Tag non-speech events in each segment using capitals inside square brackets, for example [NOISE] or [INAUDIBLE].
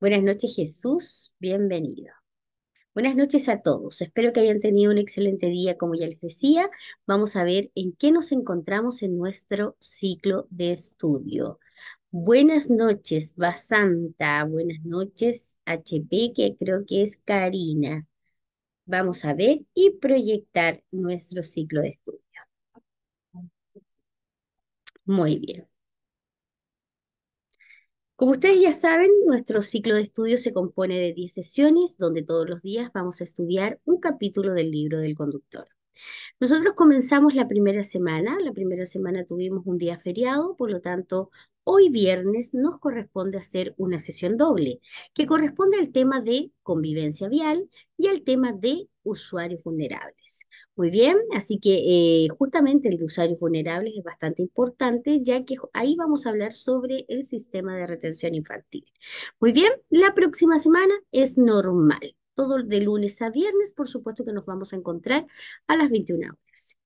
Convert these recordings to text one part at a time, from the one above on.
Buenas noches Jesús, bienvenido. Buenas noches a todos, espero que hayan tenido un excelente día, como ya les decía, vamos a ver en qué nos encontramos en nuestro ciclo de estudio. Buenas noches Basanta, buenas noches HP, que creo que es Karina. Vamos a ver y proyectar nuestro ciclo de estudio. Muy bien. Como ustedes ya saben, nuestro ciclo de estudios se compone de 10 sesiones donde todos los días vamos a estudiar un capítulo del libro del conductor. Nosotros comenzamos la primera semana, la primera semana tuvimos un día feriado, por lo tanto hoy viernes nos corresponde hacer una sesión doble, que corresponde al tema de convivencia vial y al tema de usuarios vulnerables. Muy bien, así que eh, justamente el de usuarios vulnerables es bastante importante, ya que ahí vamos a hablar sobre el sistema de retención infantil. Muy bien, la próxima semana es normal. Todo de lunes a viernes, por supuesto que nos vamos a encontrar a las 21 horas.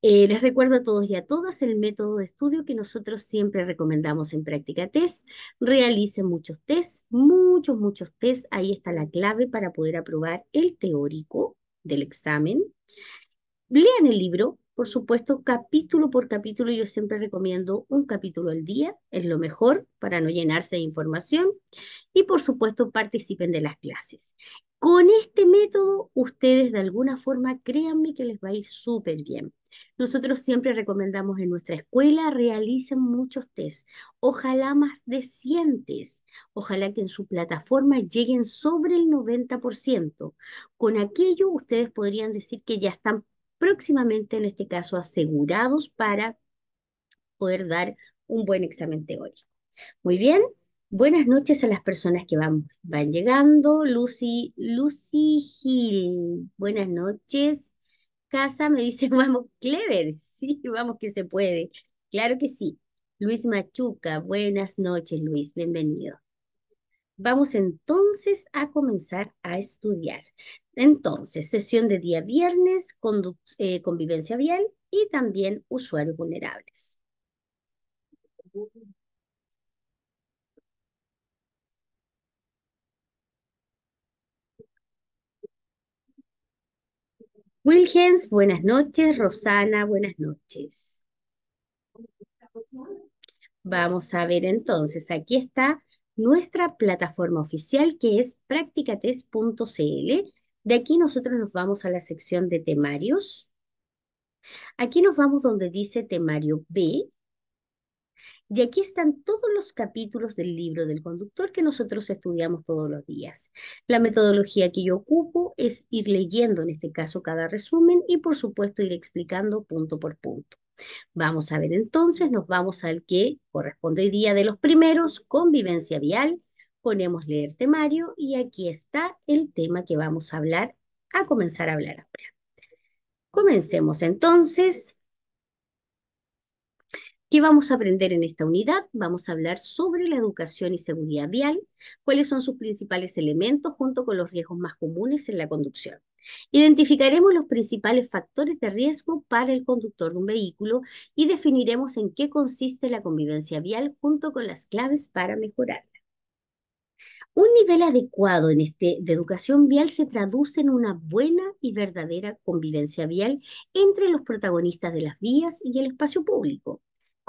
Eh, les recuerdo a todos y a todas el método de estudio que nosotros siempre recomendamos en práctica test. Realicen muchos tests, muchos, muchos tests. Ahí está la clave para poder aprobar el teórico del examen. Lean el libro, por supuesto, capítulo por capítulo. Yo siempre recomiendo un capítulo al día, es lo mejor para no llenarse de información. Y por supuesto, participen de las clases. Con este método, ustedes de alguna forma, créanme que les va a ir súper bien. Nosotros siempre recomendamos en nuestra escuela realicen muchos test, ojalá más de 100 ojalá que en su plataforma lleguen sobre el 90%. Con aquello ustedes podrían decir que ya están próximamente, en este caso, asegurados para poder dar un buen examen teórico. Muy bien, Buenas noches a las personas que van, van llegando. Lucy, Lucy Gil, buenas noches. Casa me dice, [LAUGHS] vamos, clever. Sí, vamos que se puede. Claro que sí. Luis Machuca, buenas noches, Luis, bienvenido. Vamos entonces a comenzar a estudiar. Entonces, sesión de día viernes, eh, convivencia vial y también usuarios vulnerables. Wilgens, buenas noches. Rosana, buenas noches. Vamos a ver entonces, aquí está nuestra plataforma oficial que es practicates.cl. De aquí nosotros nos vamos a la sección de temarios. Aquí nos vamos donde dice temario B y aquí están todos los capítulos del libro del conductor que nosotros estudiamos todos los días. La metodología que yo ocupo es ir leyendo, en este caso, cada resumen y, por supuesto, ir explicando punto por punto. Vamos a ver entonces, nos vamos al que corresponde hoy día de los primeros, convivencia vial. Ponemos leer temario y aquí está el tema que vamos a hablar, a comenzar a hablar ahora. Comencemos entonces ¿Qué vamos a aprender en esta unidad? Vamos a hablar sobre la educación y seguridad vial, cuáles son sus principales elementos junto con los riesgos más comunes en la conducción. Identificaremos los principales factores de riesgo para el conductor de un vehículo y definiremos en qué consiste la convivencia vial junto con las claves para mejorarla. Un nivel adecuado en este, de educación vial se traduce en una buena y verdadera convivencia vial entre los protagonistas de las vías y el espacio público.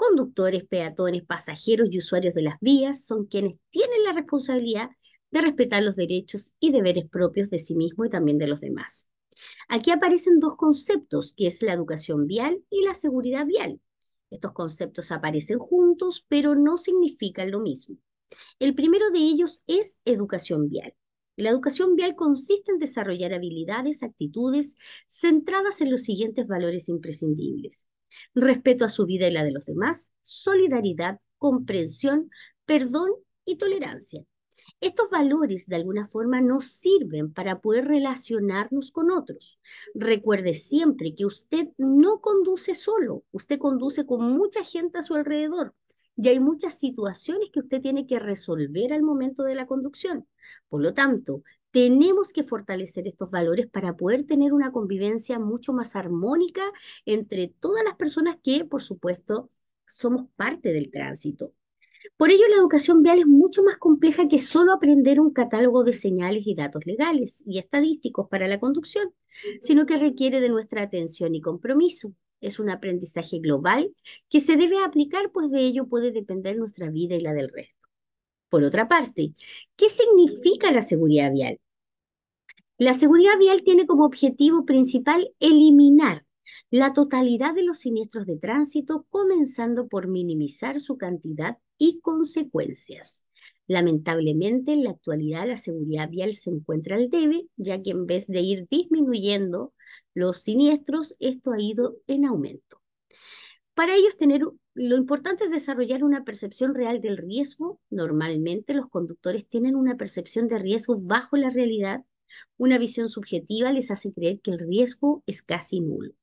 Conductores, peatones, pasajeros y usuarios de las vías son quienes tienen la responsabilidad de respetar los derechos y deberes propios de sí mismo y también de los demás. Aquí aparecen dos conceptos, que es la educación vial y la seguridad vial. Estos conceptos aparecen juntos, pero no significan lo mismo. El primero de ellos es educación vial. La educación vial consiste en desarrollar habilidades, actitudes centradas en los siguientes valores imprescindibles respeto a su vida y la de los demás, solidaridad, comprensión, perdón y tolerancia. Estos valores de alguna forma nos sirven para poder relacionarnos con otros. Recuerde siempre que usted no conduce solo, usted conduce con mucha gente a su alrededor y hay muchas situaciones que usted tiene que resolver al momento de la conducción. Por lo tanto, tenemos que fortalecer estos valores para poder tener una convivencia mucho más armónica entre todas las personas que, por supuesto, somos parte del tránsito. Por ello, la educación vial es mucho más compleja que solo aprender un catálogo de señales y datos legales y estadísticos para la conducción, sino que requiere de nuestra atención y compromiso. Es un aprendizaje global que se debe aplicar, pues de ello puede depender nuestra vida y la del resto. Por otra parte, ¿qué significa la seguridad vial? La seguridad vial tiene como objetivo principal eliminar la totalidad de los siniestros de tránsito, comenzando por minimizar su cantidad y consecuencias. Lamentablemente, en la actualidad la seguridad vial se encuentra al debe, ya que en vez de ir disminuyendo los siniestros, esto ha ido en aumento. Para ello, tener lo importante es desarrollar una percepción real del riesgo. Normalmente los conductores tienen una percepción de riesgo bajo la realidad. Una visión subjetiva les hace creer que el riesgo es casi nulo.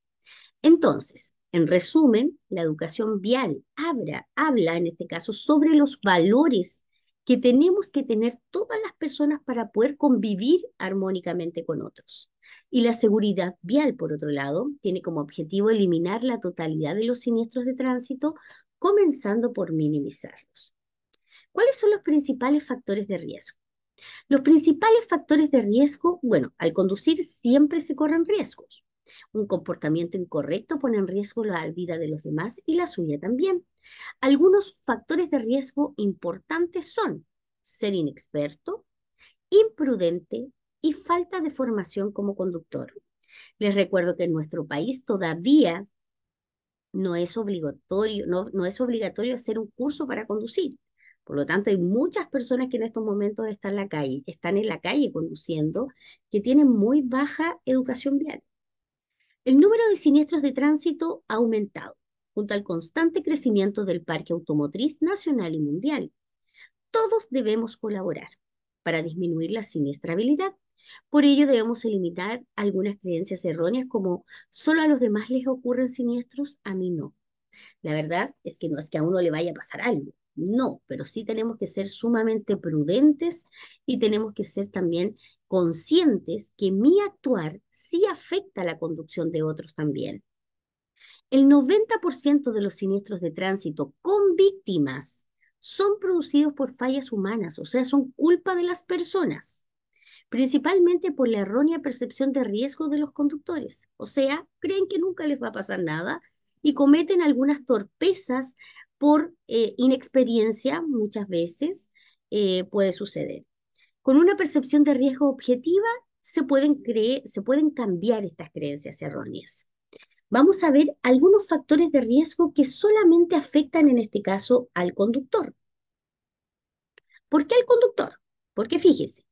Entonces, en resumen, la educación vial habla, habla en este caso sobre los valores que tenemos que tener todas las personas para poder convivir armónicamente con otros. Y la seguridad vial, por otro lado, tiene como objetivo eliminar la totalidad de los siniestros de tránsito, comenzando por minimizarlos. ¿Cuáles son los principales factores de riesgo? Los principales factores de riesgo, bueno, al conducir siempre se corren riesgos. Un comportamiento incorrecto pone en riesgo la vida de los demás y la suya también. Algunos factores de riesgo importantes son ser inexperto, imprudente, y falta de formación como conductor. Les recuerdo que en nuestro país todavía no es obligatorio, no, es obligatorio hacer un curso para conducir. Por lo tanto, hay muchas personas que en estos momentos están en la calle, están en la calle conduciendo, que tienen muy baja educación vial. El número de siniestros de tránsito ha aumentado, junto al constante crecimiento del parque automotriz nacional y mundial. Todos debemos colaborar para disminuir la siniestrabilidad por ello debemos limitar algunas creencias erróneas como solo a los demás les ocurren siniestros, a mí no. La verdad es que no es que a uno le vaya a pasar algo, no, pero sí tenemos que ser sumamente prudentes y tenemos que ser también conscientes que mi actuar sí afecta la conducción de otros también. El 90% de los siniestros de tránsito con víctimas son producidos por fallas humanas, o sea, son culpa de las personas principalmente por la errónea percepción de riesgo de los conductores. O sea, creen que nunca les va a pasar nada y cometen algunas torpezas por eh, inexperiencia muchas veces, eh, puede suceder. Con una percepción de riesgo objetiva se pueden, se pueden cambiar estas creencias erróneas. Vamos a ver algunos factores de riesgo que solamente afectan en este caso al conductor. ¿Por qué al conductor? Porque fíjese,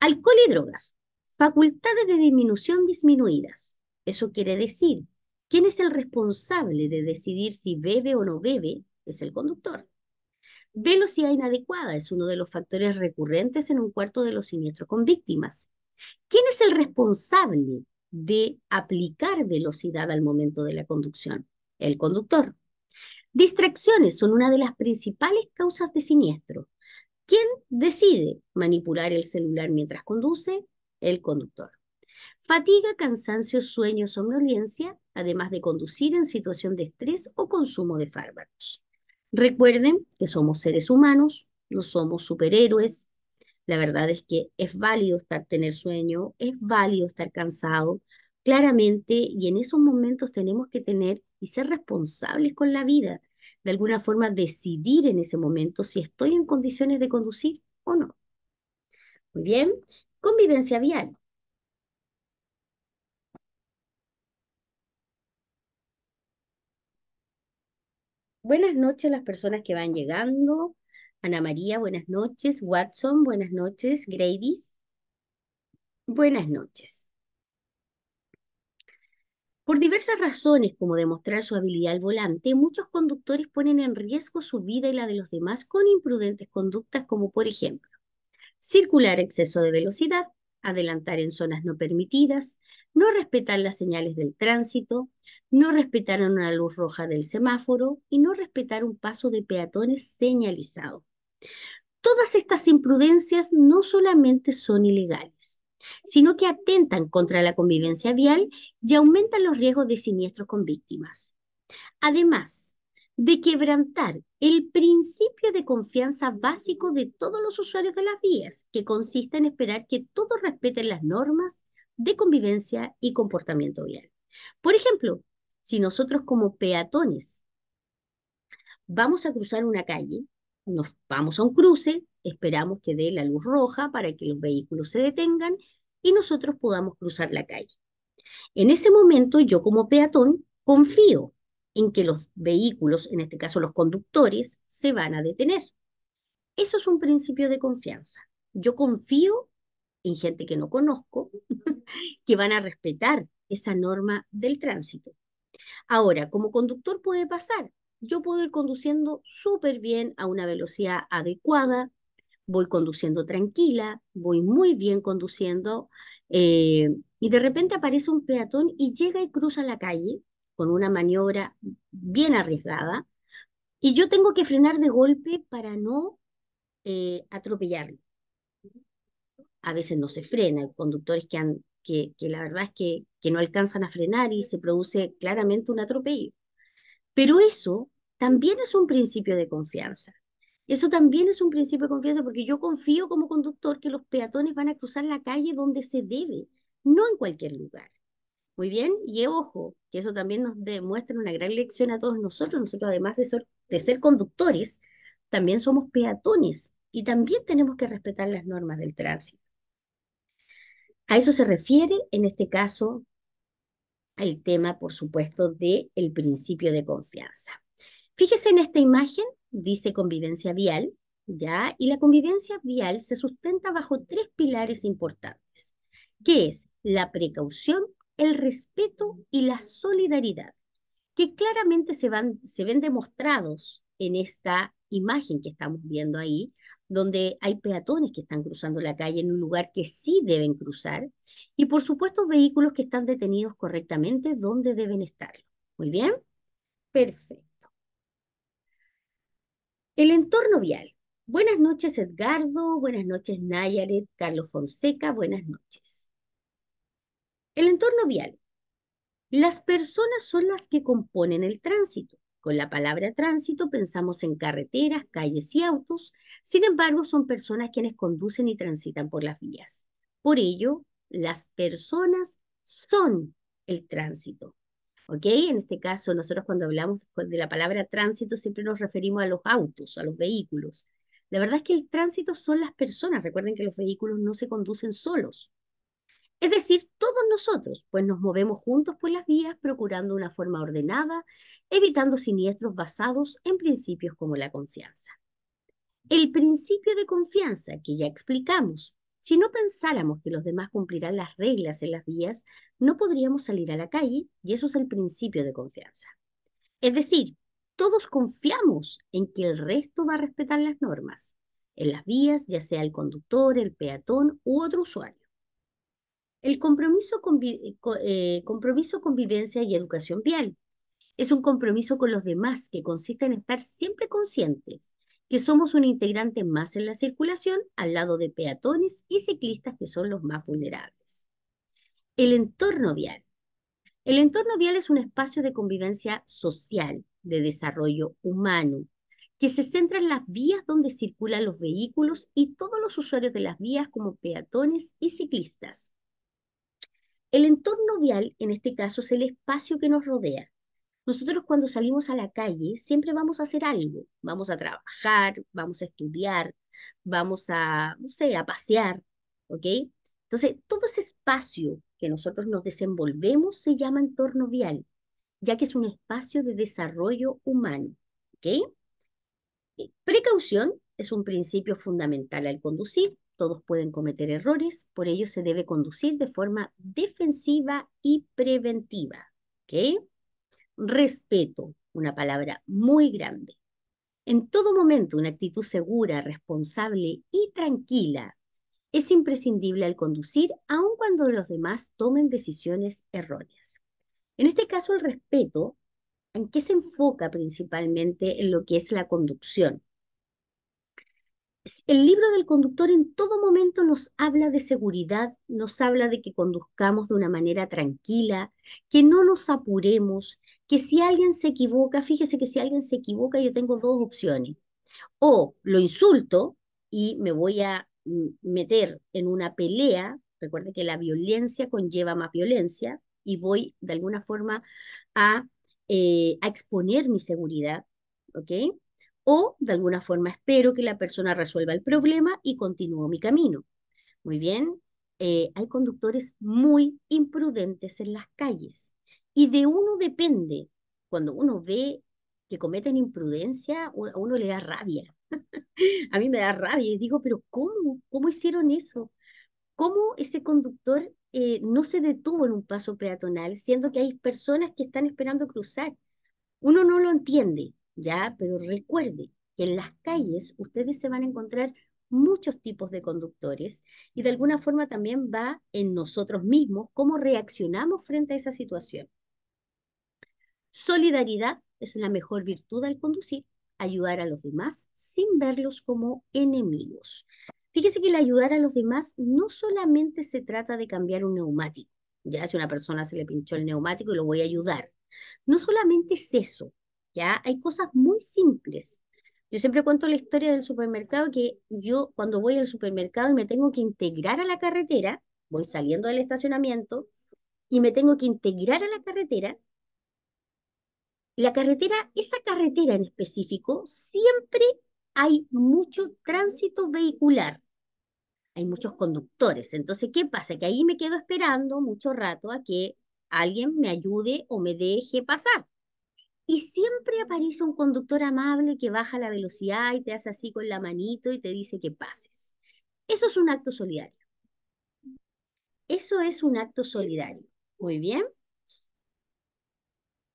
Alcohol y drogas. Facultades de disminución disminuidas. Eso quiere decir, ¿quién es el responsable de decidir si bebe o no bebe? Es el conductor. Velocidad inadecuada es uno de los factores recurrentes en un cuarto de los siniestros con víctimas. ¿Quién es el responsable de aplicar velocidad al momento de la conducción? El conductor. Distracciones son una de las principales causas de siniestro. ¿Quién decide manipular el celular mientras conduce? El conductor. Fatiga, cansancio, sueño, somnolencia, además de conducir en situación de estrés o consumo de fármacos. Recuerden que somos seres humanos, no somos superhéroes. La verdad es que es válido estar tener sueño, es válido estar cansado, claramente, y en esos momentos tenemos que tener y ser responsables con la vida, de alguna forma decidir en ese momento si estoy en condiciones de conducir o no. Muy bien, convivencia vial. Buenas noches a las personas que van llegando. Ana María, buenas noches. Watson, buenas noches. Gradys, buenas noches. Por diversas razones, como demostrar su habilidad al volante, muchos conductores ponen en riesgo su vida y la de los demás con imprudentes conductas como por ejemplo circular exceso de velocidad, adelantar en zonas no permitidas, no respetar las señales del tránsito, no respetar una luz roja del semáforo y no respetar un paso de peatones señalizado. Todas estas imprudencias no solamente son ilegales, sino que atentan contra la convivencia vial y aumentan los riesgos de siniestros con víctimas. Además de quebrantar el principio de confianza básico de todos los usuarios de las vías, que consiste en esperar que todos respeten las normas de convivencia y comportamiento vial. Por ejemplo, si nosotros como peatones vamos a cruzar una calle, nos vamos a un cruce, Esperamos que dé la luz roja para que los vehículos se detengan y nosotros podamos cruzar la calle. En ese momento yo como peatón confío en que los vehículos, en este caso los conductores, se van a detener. Eso es un principio de confianza. Yo confío en gente que no conozco, [LAUGHS] que van a respetar esa norma del tránsito. Ahora, como conductor puede pasar. Yo puedo ir conduciendo súper bien a una velocidad adecuada, voy conduciendo tranquila, voy muy bien conduciendo, eh, y de repente aparece un peatón y llega y cruza la calle con una maniobra bien arriesgada, y yo tengo que frenar de golpe para no eh, atropellarlo. A veces no se frena, hay conductores que, han, que la verdad es que, que no alcanzan a frenar y se produce claramente un atropello. Pero eso también es un principio de confianza. Eso también es un principio de confianza porque yo confío como conductor que los peatones van a cruzar la calle donde se debe, no en cualquier lugar. Muy bien, y ojo, que eso también nos demuestra una gran lección a todos nosotros. Nosotros, además de ser, conductores, también somos peatones y también tenemos que respetar las normas del tránsito. A eso se refiere, en este caso, el tema, por supuesto, del el principio de confianza. Fíjese en esta imagen dice convivencia vial, ¿ya? Y la convivencia vial se sustenta bajo tres pilares importantes, que es la precaución, el respeto y la solidaridad, que claramente se, van, se ven demostrados en esta imagen que estamos viendo ahí, donde hay peatones que están cruzando la calle en un lugar que sí deben cruzar, y por supuesto vehículos que están detenidos correctamente donde deben estar. Muy bien, perfecto. El entorno vial. Buenas noches, Edgardo. Buenas noches, Nayaret. Carlos Fonseca. Buenas noches. El entorno vial. Las personas son las que componen el tránsito. Con la palabra tránsito pensamos en carreteras, calles y autos. Sin embargo, son personas quienes conducen y transitan por las vías. Por ello, las personas son el tránsito. En este caso, nosotros cuando hablamos de la palabra tránsito siempre nos referimos a los autos, a los vehículos. La verdad es que el tránsito son las personas. Recuerden que los vehículos no se conducen solos. Es decir, todos nosotros, pues nos movemos juntos por las vías procurando una forma ordenada, evitando siniestros basados en principios como la confianza. El principio de confianza, que ya explicamos, si no pensáramos que los demás cumplirán las reglas en las vías, no podríamos salir a la calle y eso es el principio de confianza. Es decir, todos confiamos en que el resto va a respetar las normas, en las vías, ya sea el conductor, el peatón u otro usuario. El compromiso, eh, con vivencia y educación vial es un compromiso con los demás que consiste en estar siempre conscientes que somos un integrante más en la circulación al lado de peatones y ciclistas que son los más vulnerables. El entorno vial. El entorno vial es un espacio de convivencia social, de desarrollo humano, que se centra en las vías donde circulan los vehículos y todos los usuarios de las vías como peatones y ciclistas. El entorno vial, en este caso, es el espacio que nos rodea, nosotros cuando salimos a la calle siempre vamos a hacer algo, vamos a trabajar, vamos a estudiar, vamos a, no sé, a pasear, ¿ok? Entonces, todo ese espacio que nosotros nos desenvolvemos se llama entorno vial, ya que es un espacio de desarrollo humano, ¿ok? Eh, precaución es un principio fundamental al conducir, todos pueden cometer errores, por ello se debe conducir de forma defensiva y preventiva, ¿ok? respeto, una palabra muy grande. En todo momento, una actitud segura, responsable y tranquila es imprescindible al conducir, aun cuando los demás tomen decisiones erróneas. En este caso, el respeto, ¿en qué se enfoca principalmente en lo que es la conducción? El libro del conductor en todo momento nos habla de seguridad, nos habla de que conduzcamos de una manera tranquila, que no nos apuremos, que si alguien se equivoca, fíjese que si alguien se equivoca, yo tengo dos opciones. O lo insulto y me voy a meter en una pelea, recuerde que la violencia conlleva más violencia, y voy de alguna forma eh, a, exponer mi seguridad, ¿ok? O de alguna forma espero que la persona resuelva el problema y continúo mi camino. Muy bien, eh, hay conductores muy imprudentes en las calles. Y de uno depende. Cuando uno ve que cometen imprudencia, a uno le da rabia. [LAUGHS] a mí me da rabia y digo, pero ¿cómo? ¿Cómo hicieron eso? ¿Cómo ese conductor eh, no se detuvo en un paso peatonal, siendo que hay personas que están esperando cruzar? Uno no lo entiende, ya, pero recuerde que en las calles ustedes se van a encontrar muchos tipos de conductores y de alguna forma también va en nosotros mismos cómo reaccionamos frente a esa situación. Solidaridad es la mejor virtud al conducir, ayudar a los demás sin verlos como enemigos. Fíjese que el ayudar a los demás no solamente se trata de cambiar un neumático, ya si una persona se le pinchó el neumático y lo voy a ayudar. No solamente es eso, ya hay cosas muy simples. Yo siempre cuento la historia del supermercado que yo cuando voy al supermercado y me tengo que integrar a la carretera, voy saliendo del estacionamiento y me tengo que integrar a la carretera, la carretera, esa carretera en específico, siempre hay mucho tránsito vehicular. Hay muchos conductores. Entonces, ¿qué pasa? Que ahí me quedo esperando mucho rato a que alguien me ayude o me deje pasar. Y siempre aparece un conductor amable que baja la velocidad y te hace así con la manito y te dice que pases. Eso es un acto solidario. Eso es un acto solidario. Muy bien.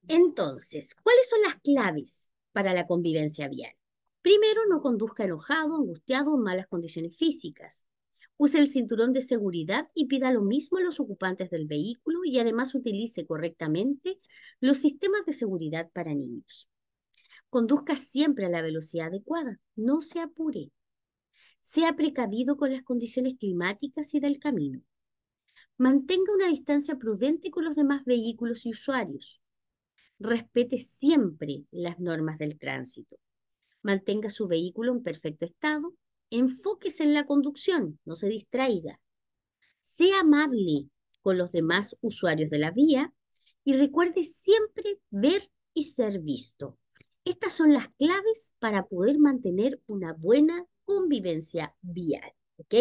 Entonces, ¿cuáles son las claves para la convivencia vial? Primero, no conduzca enojado, angustiado o en malas condiciones físicas. Use el cinturón de seguridad y pida lo mismo a los ocupantes del vehículo y además utilice correctamente los sistemas de seguridad para niños. Conduzca siempre a la velocidad adecuada, no se apure. Sea precavido con las condiciones climáticas y del camino. Mantenga una distancia prudente con los demás vehículos y usuarios respete siempre las normas del tránsito. Mantenga su vehículo en perfecto estado, enfóquese en la conducción, no se distraiga. Sea amable con los demás usuarios de la vía y recuerde siempre ver y ser visto. Estas son las claves para poder mantener una buena convivencia vial. ¿Ok?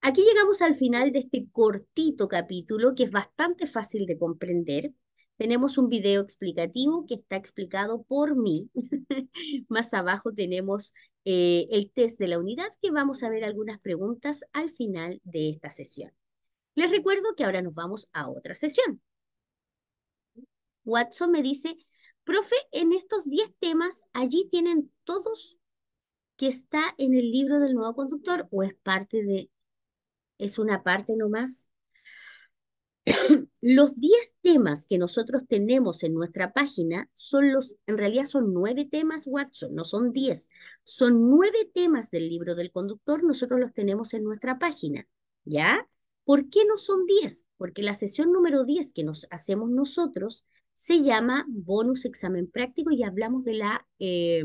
Aquí llegamos al final de este cortito capítulo que es bastante fácil de comprender tenemos un video explicativo que está explicado por mí. [LAUGHS] Más abajo tenemos eh, el test de la unidad que vamos a ver algunas preguntas al final de esta sesión. Les recuerdo que ahora nos vamos a otra sesión. Watson me dice, profe, en estos 10 temas, allí tienen todos que está en el libro del nuevo conductor o es parte de, es una parte nomás. Los 10 temas que nosotros tenemos en nuestra página son los, en realidad son 9 temas, Watson, no son 10, son 9 temas del libro del conductor, nosotros los tenemos en nuestra página, ¿ya? ¿Por qué no son 10? Porque la sesión número 10 que nos hacemos nosotros se llama bonus examen práctico y hablamos de la, eh,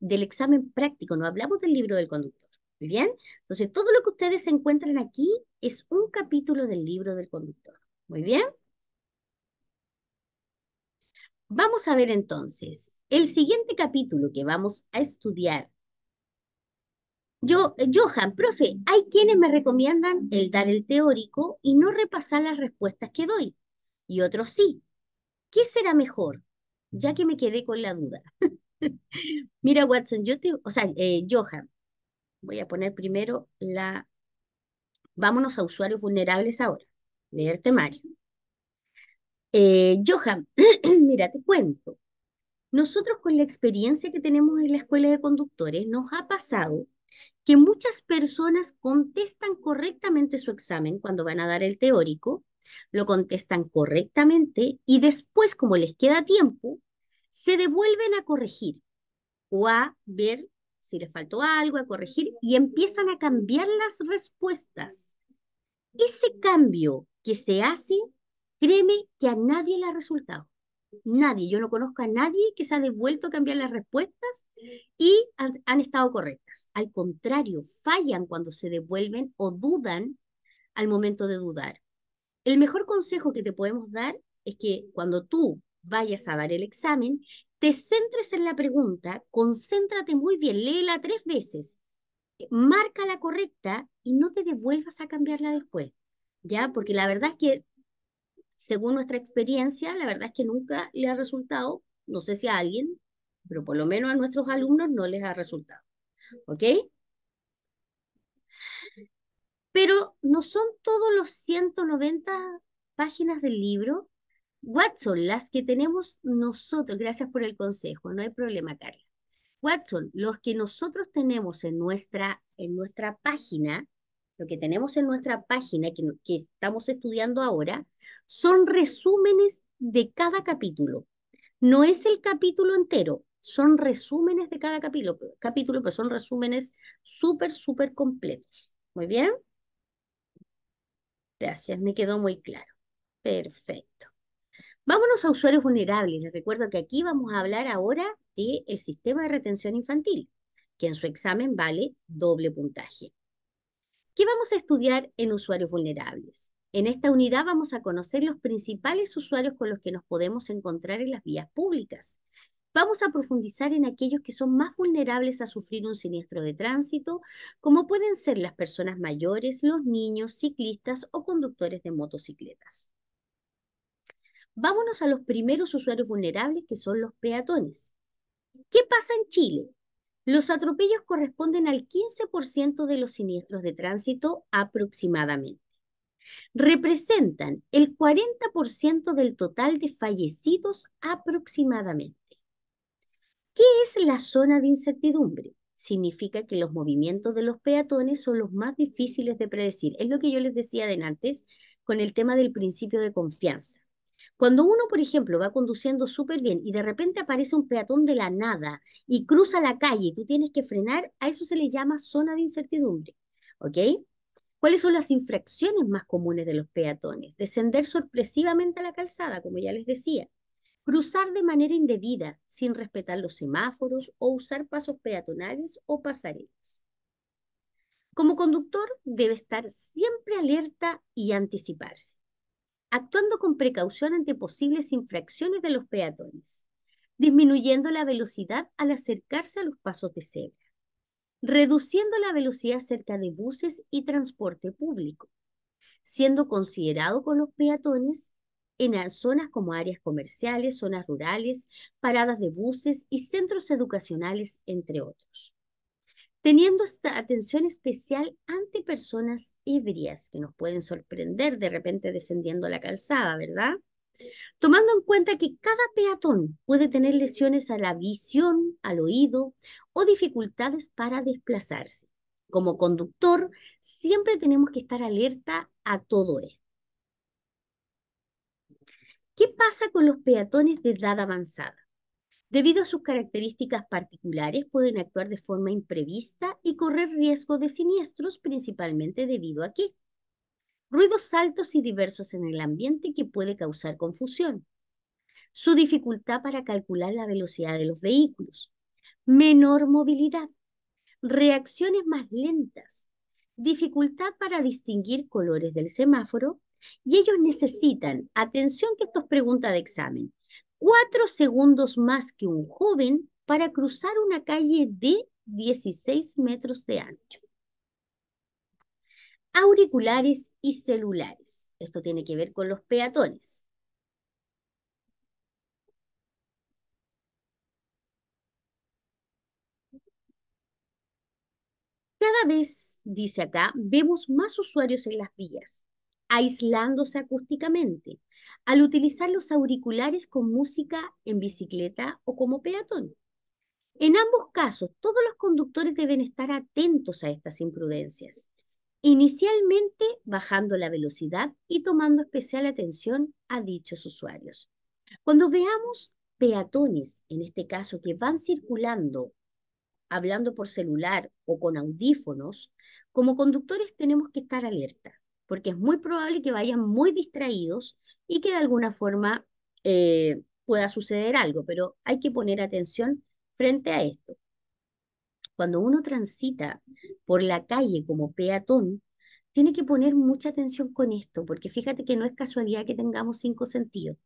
del examen práctico, no hablamos del libro del conductor. ¿Bien? Entonces, todo lo que ustedes encuentran aquí es un capítulo del libro del conductor. Muy bien. Vamos a ver entonces, el siguiente capítulo que vamos a estudiar. Yo, Johan, profe, hay quienes me recomiendan el dar el teórico y no repasar las respuestas que doy, y otros sí. ¿Qué será mejor? Ya que me quedé con la duda. [LAUGHS] Mira, Watson, yo te, o sea, eh, Johan, voy a poner primero la, vámonos a usuarios vulnerables ahora. Leerte, temario. Eh, Johan, [CLEARS THROAT] mira, te cuento. Nosotros con la experiencia que tenemos en la escuela de conductores nos ha pasado que muchas personas contestan correctamente su examen cuando van a dar el teórico, lo contestan correctamente y después, como les queda tiempo, se devuelven a corregir o a ver si les faltó algo, a corregir y empiezan a cambiar las respuestas ese cambio que se hace, créeme que a nadie le ha resultado. Nadie, yo no conozco a nadie que se ha devuelto a cambiar las respuestas y han, estado correctas. Al contrario, fallan cuando se devuelven o dudan al momento de dudar. El mejor consejo que te podemos dar es que cuando tú vayas a dar el examen, te centres en la pregunta, concéntrate muy bien, léela tres veces marca la correcta y no te devuelvas a cambiarla después, ¿ya? Porque la verdad es que, según nuestra experiencia, la verdad es que nunca le ha resultado, no sé si a alguien, pero por lo menos a nuestros alumnos no les ha resultado, ¿ok? Pero no son todos los 190 páginas del libro, Watson, las que tenemos nosotros, gracias por el consejo, no hay problema, Carla. Watson, los que nosotros tenemos en nuestra, en nuestra página, lo que tenemos en nuestra página que, que estamos estudiando ahora, son resúmenes de cada capítulo. No es el capítulo entero, son resúmenes de cada capítulo, capítulo pero son resúmenes súper, súper completos. ¿Muy bien? Gracias, me quedó muy claro. Perfecto. Vámonos a usuarios vulnerables. Les recuerdo que aquí vamos a hablar ahora del el sistema de retención infantil, que en su examen vale doble puntaje. ¿Qué vamos a estudiar en usuarios vulnerables? En esta unidad vamos a conocer los principales usuarios con los que nos podemos encontrar en las vías públicas. Vamos a profundizar en aquellos que son más vulnerables a sufrir un siniestro de tránsito, como pueden ser las personas mayores, los niños, ciclistas o conductores de motocicletas. Vámonos a los primeros usuarios vulnerables, que son los peatones. ¿Qué pasa en Chile? Los atropellos corresponden al 15% de los siniestros de tránsito aproximadamente. Representan el 40% del total de fallecidos aproximadamente. ¿Qué es la zona de incertidumbre? Significa que los movimientos de los peatones son los más difíciles de predecir. Es lo que yo les decía de antes con el tema del principio de confianza. Cuando uno, por ejemplo, va conduciendo súper bien y de repente aparece un peatón de la nada y cruza la calle y tú tienes que frenar, a eso se le llama zona de incertidumbre. ¿Ok? ¿Cuáles son las infracciones más comunes de los peatones? Descender sorpresivamente a la calzada, como ya les decía. Cruzar de manera indebida, sin respetar los semáforos o usar pasos peatonales o pasarelas. Como conductor, debe estar siempre alerta y anticiparse actuando con precaución ante posibles infracciones de los peatones, disminuyendo la velocidad al acercarse a los pasos de cebra, reduciendo la velocidad cerca de buses y transporte público, siendo considerado con los peatones en zonas como áreas comerciales, zonas rurales, paradas de buses y centros educacionales, entre otros teniendo esta atención especial ante personas ebrias que nos pueden sorprender de repente descendiendo la calzada, ¿verdad? Tomando en cuenta que cada peatón puede tener lesiones a la visión, al oído o dificultades para desplazarse. Como conductor, siempre tenemos que estar alerta a todo esto. ¿Qué pasa con los peatones de edad avanzada? Debido a sus características particulares, pueden actuar de forma imprevista y correr riesgo de siniestros, principalmente debido a que ruidos altos y diversos en el ambiente que puede causar confusión, su dificultad para calcular la velocidad de los vehículos, menor movilidad, reacciones más lentas, dificultad para distinguir colores del semáforo y ellos necesitan, atención que estos preguntas pregunta de examen, cuatro segundos más que un joven para cruzar una calle de 16 metros de ancho. Auriculares y celulares. Esto tiene que ver con los peatones. Cada vez, dice acá, vemos más usuarios en las vías, aislándose acústicamente, al utilizar los auriculares con música en bicicleta o como peatón. En ambos casos, todos los conductores deben estar atentos a estas imprudencias, inicialmente bajando la velocidad y tomando especial atención a dichos usuarios. Cuando veamos peatones, en este caso, que van circulando hablando por celular o con audífonos, como conductores tenemos que estar alerta porque es muy probable que vayan muy distraídos y que de alguna forma eh, pueda suceder algo, pero hay que poner atención frente a esto. Cuando uno transita por la calle como peatón, tiene que poner mucha atención con esto, porque fíjate que no es casualidad que tengamos cinco sentidos.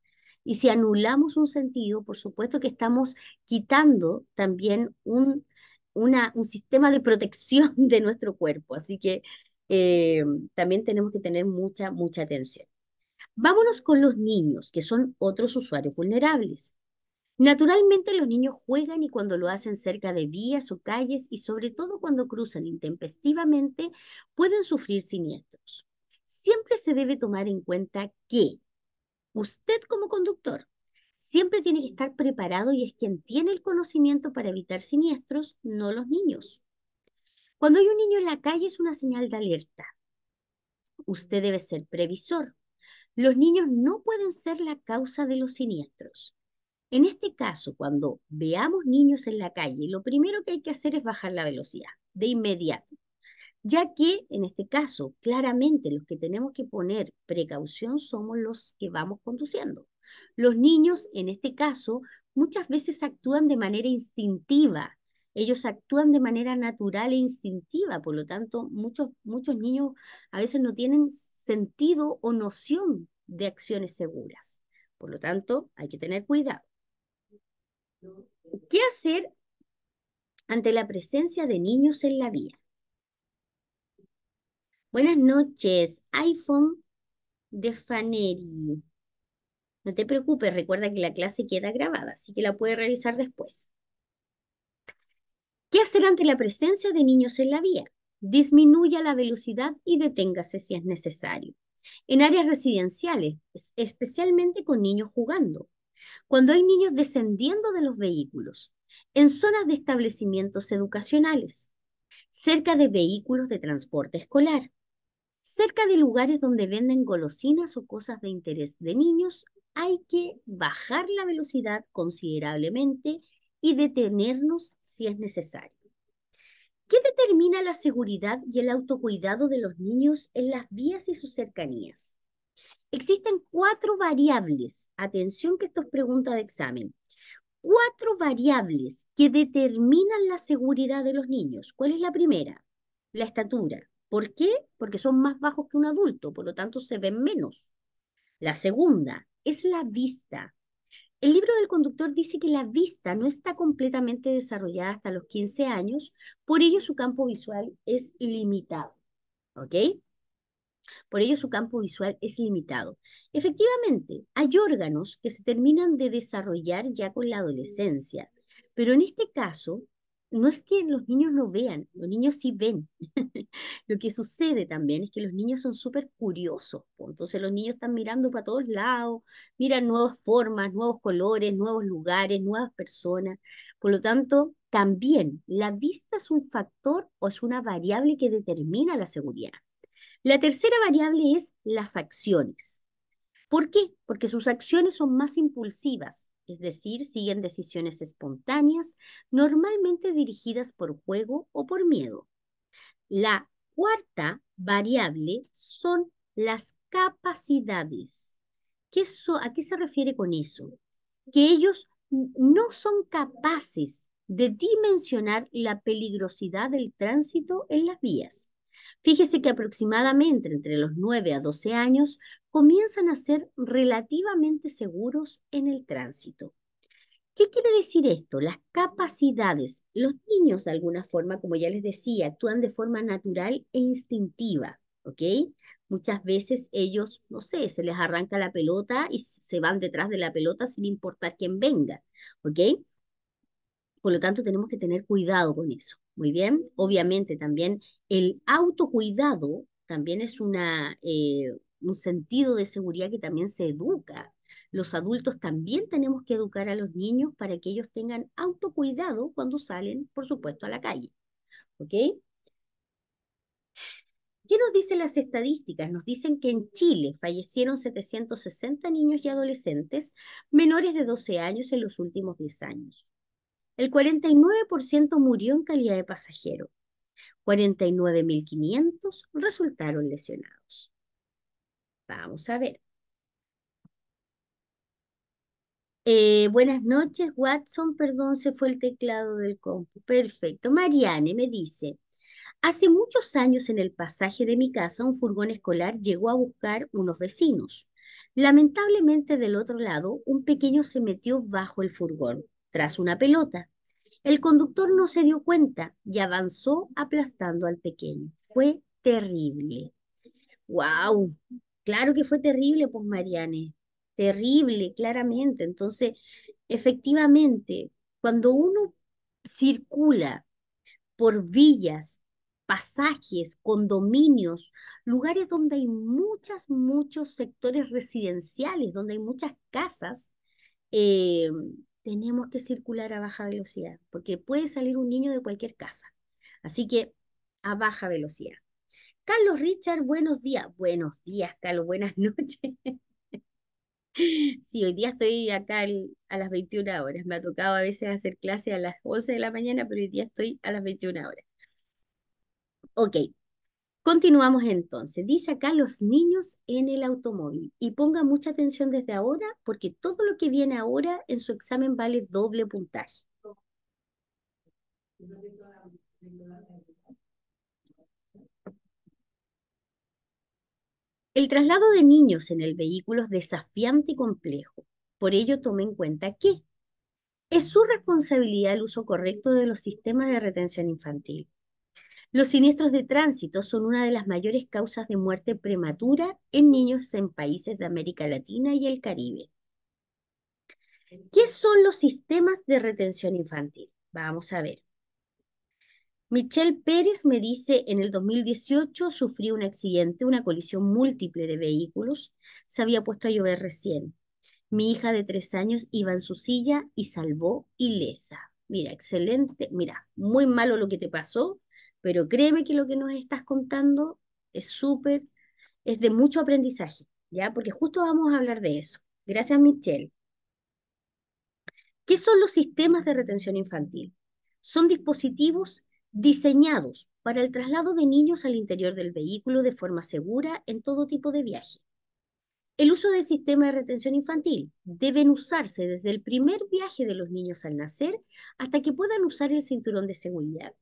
Y si anulamos un sentido, por supuesto que estamos quitando también un, un sistema de protección [LAUGHS] de nuestro cuerpo. Así que eh, también tenemos que tener mucha, mucha atención. Vámonos con los niños, que son otros usuarios vulnerables. Naturalmente los niños juegan y cuando lo hacen cerca de vías o calles y sobre todo cuando cruzan intempestivamente pueden sufrir siniestros. Siempre se debe tomar en cuenta que usted como conductor siempre tiene que estar preparado y es quien tiene el conocimiento para evitar siniestros, no los niños. Cuando hay un niño en la calle es una señal de alerta. Usted debe ser previsor. Los niños no pueden ser la causa de los siniestros. En este caso, cuando veamos niños en la calle, lo primero que hay que hacer es bajar la velocidad de inmediato, ya que en este caso, claramente los que tenemos que poner precaución somos los que vamos conduciendo. Los niños, en este caso, muchas veces actúan de manera instintiva, ellos actúan de manera natural e instintiva, por lo tanto, muchos, muchos niños a veces no tienen sentido o noción de acciones seguras. Por lo tanto, hay que tener cuidado. ¿Qué hacer ante la presencia de niños en la vía? Buenas noches, iPhone de Faneri. No te preocupes, recuerda que la clase queda grabada, así que la puedes revisar después. ¿Qué hacer ante la presencia de niños en la vía? Disminuya la velocidad y deténgase si es necesario. En áreas residenciales, especialmente con niños jugando. Cuando hay niños descendiendo de los vehículos. En zonas de establecimientos educacionales. Cerca de vehículos de transporte escolar. Cerca de lugares donde venden golosinas o cosas de interés de niños, hay que bajar la velocidad considerablemente y detenernos si es necesario. ¿Qué determina la seguridad y el autocuidado de los niños en las vías y sus cercanías? Existen cuatro variables, atención que esto es pregunta de examen, cuatro variables que determinan la seguridad de los niños. ¿Cuál es la primera? La estatura. ¿Por qué? Porque son más bajos que un adulto, por lo tanto se ven menos. La segunda es la vista. El libro del conductor dice que la vista no está completamente desarrollada hasta los 15 años, por ello su campo visual es limitado. ¿Ok? Por ello su campo visual es limitado. Efectivamente, hay órganos que se terminan de desarrollar ya con la adolescencia, pero en este caso no es que los niños no vean, los niños sí ven. [LAUGHS] lo que sucede también es que los niños son súper curiosos, entonces los niños están mirando para todos lados, miran nuevas formas, nuevos colores, nuevos lugares, nuevas personas. Por lo tanto, también la vista es un factor o es una variable que determina la seguridad. La tercera variable es las acciones. ¿Por qué? Porque sus acciones son más impulsivas, es decir, siguen decisiones espontáneas, normalmente dirigidas por juego o por miedo. La cuarta variable son las capacidades. ¿A qué se refiere con eso? Que ellos no son capaces de dimensionar la peligrosidad del tránsito en las vías. Fíjese que aproximadamente entre los 9 a 12 años comienzan a ser relativamente seguros en el tránsito. ¿Qué quiere decir esto? Las capacidades. Los niños, de alguna forma, como ya les decía, actúan de forma natural e instintiva, ¿ok? Muchas veces ellos, no sé, se les arranca la pelota y se van detrás de la pelota sin importar quién venga, ¿ok? Por lo tanto, tenemos que tener cuidado con eso. Muy bien, obviamente también el autocuidado también es una, eh, un sentido de seguridad que también se educa. Los adultos también tenemos que educar a los niños para que ellos tengan autocuidado cuando salen, por supuesto, a la calle. ¿Ok? ¿Qué nos dicen las estadísticas? Nos dicen que en Chile fallecieron 760 niños y adolescentes menores de 12 años en los últimos 10 años el 49% murió en calidad de pasajero. 49.500 resultaron lesionados. Vamos a ver. Eh, buenas noches, Watson. Perdón, se fue el teclado del compu. Perfecto. Mariane me dice, hace muchos años en el pasaje de mi casa un furgón escolar llegó a buscar unos vecinos. Lamentablemente del otro lado, un pequeño se metió bajo el furgón tras una pelota. El conductor no se dio cuenta y avanzó aplastando al pequeño. Fue terrible. ¡Wow! Claro que fue terrible, pues Mariane. Terrible, claramente. Entonces, efectivamente, cuando uno circula por villas, pasajes, condominios, lugares donde hay muchas, muchos sectores residenciales, donde hay muchas casas, eh, tenemos que circular a baja velocidad, porque puede salir un niño de cualquier casa. Así que a baja velocidad. Carlos Richard, buenos días. Buenos días, Carlos, buenas [LAUGHS] noches. sí, hoy día estoy acá a las 21 horas. Me ha tocado a veces hacer clase a las 11 de la mañana, pero hoy día estoy a las 21 horas. Ok, Continuamos entonces. Dice acá los niños en el automóvil. Y ponga mucha atención desde ahora porque todo lo que viene ahora en su examen vale doble puntaje. El traslado de niños en el vehículo es desafiante y complejo. Por ello, tome en cuenta que es su responsabilidad el uso correcto de los sistemas de retención infantil los siniestros de tránsito son una de las mayores causas de muerte prematura en niños en países de América Latina y el Caribe. ¿Qué son los sistemas de retención infantil? Vamos a ver. Michelle Pérez me dice, en el 2018 sufrí un accidente, una colisión múltiple de vehículos, se había puesto a llover recién. Mi hija de tres años iba en su silla y salvó ilesa. Mira, excelente, mira, muy malo lo que te pasó, pero créeme que lo que nos estás contando es súper, es de mucho aprendizaje, ¿ya? Porque justo vamos a hablar de eso. Gracias, Michelle. ¿Qué son los sistemas de retención infantil? Son dispositivos diseñados para el traslado de niños al interior del vehículo de forma segura en todo tipo de viaje. El uso del sistema de retención infantil deben usarse desde el primer viaje de los niños al nacer hasta que puedan usar el cinturón de seguridad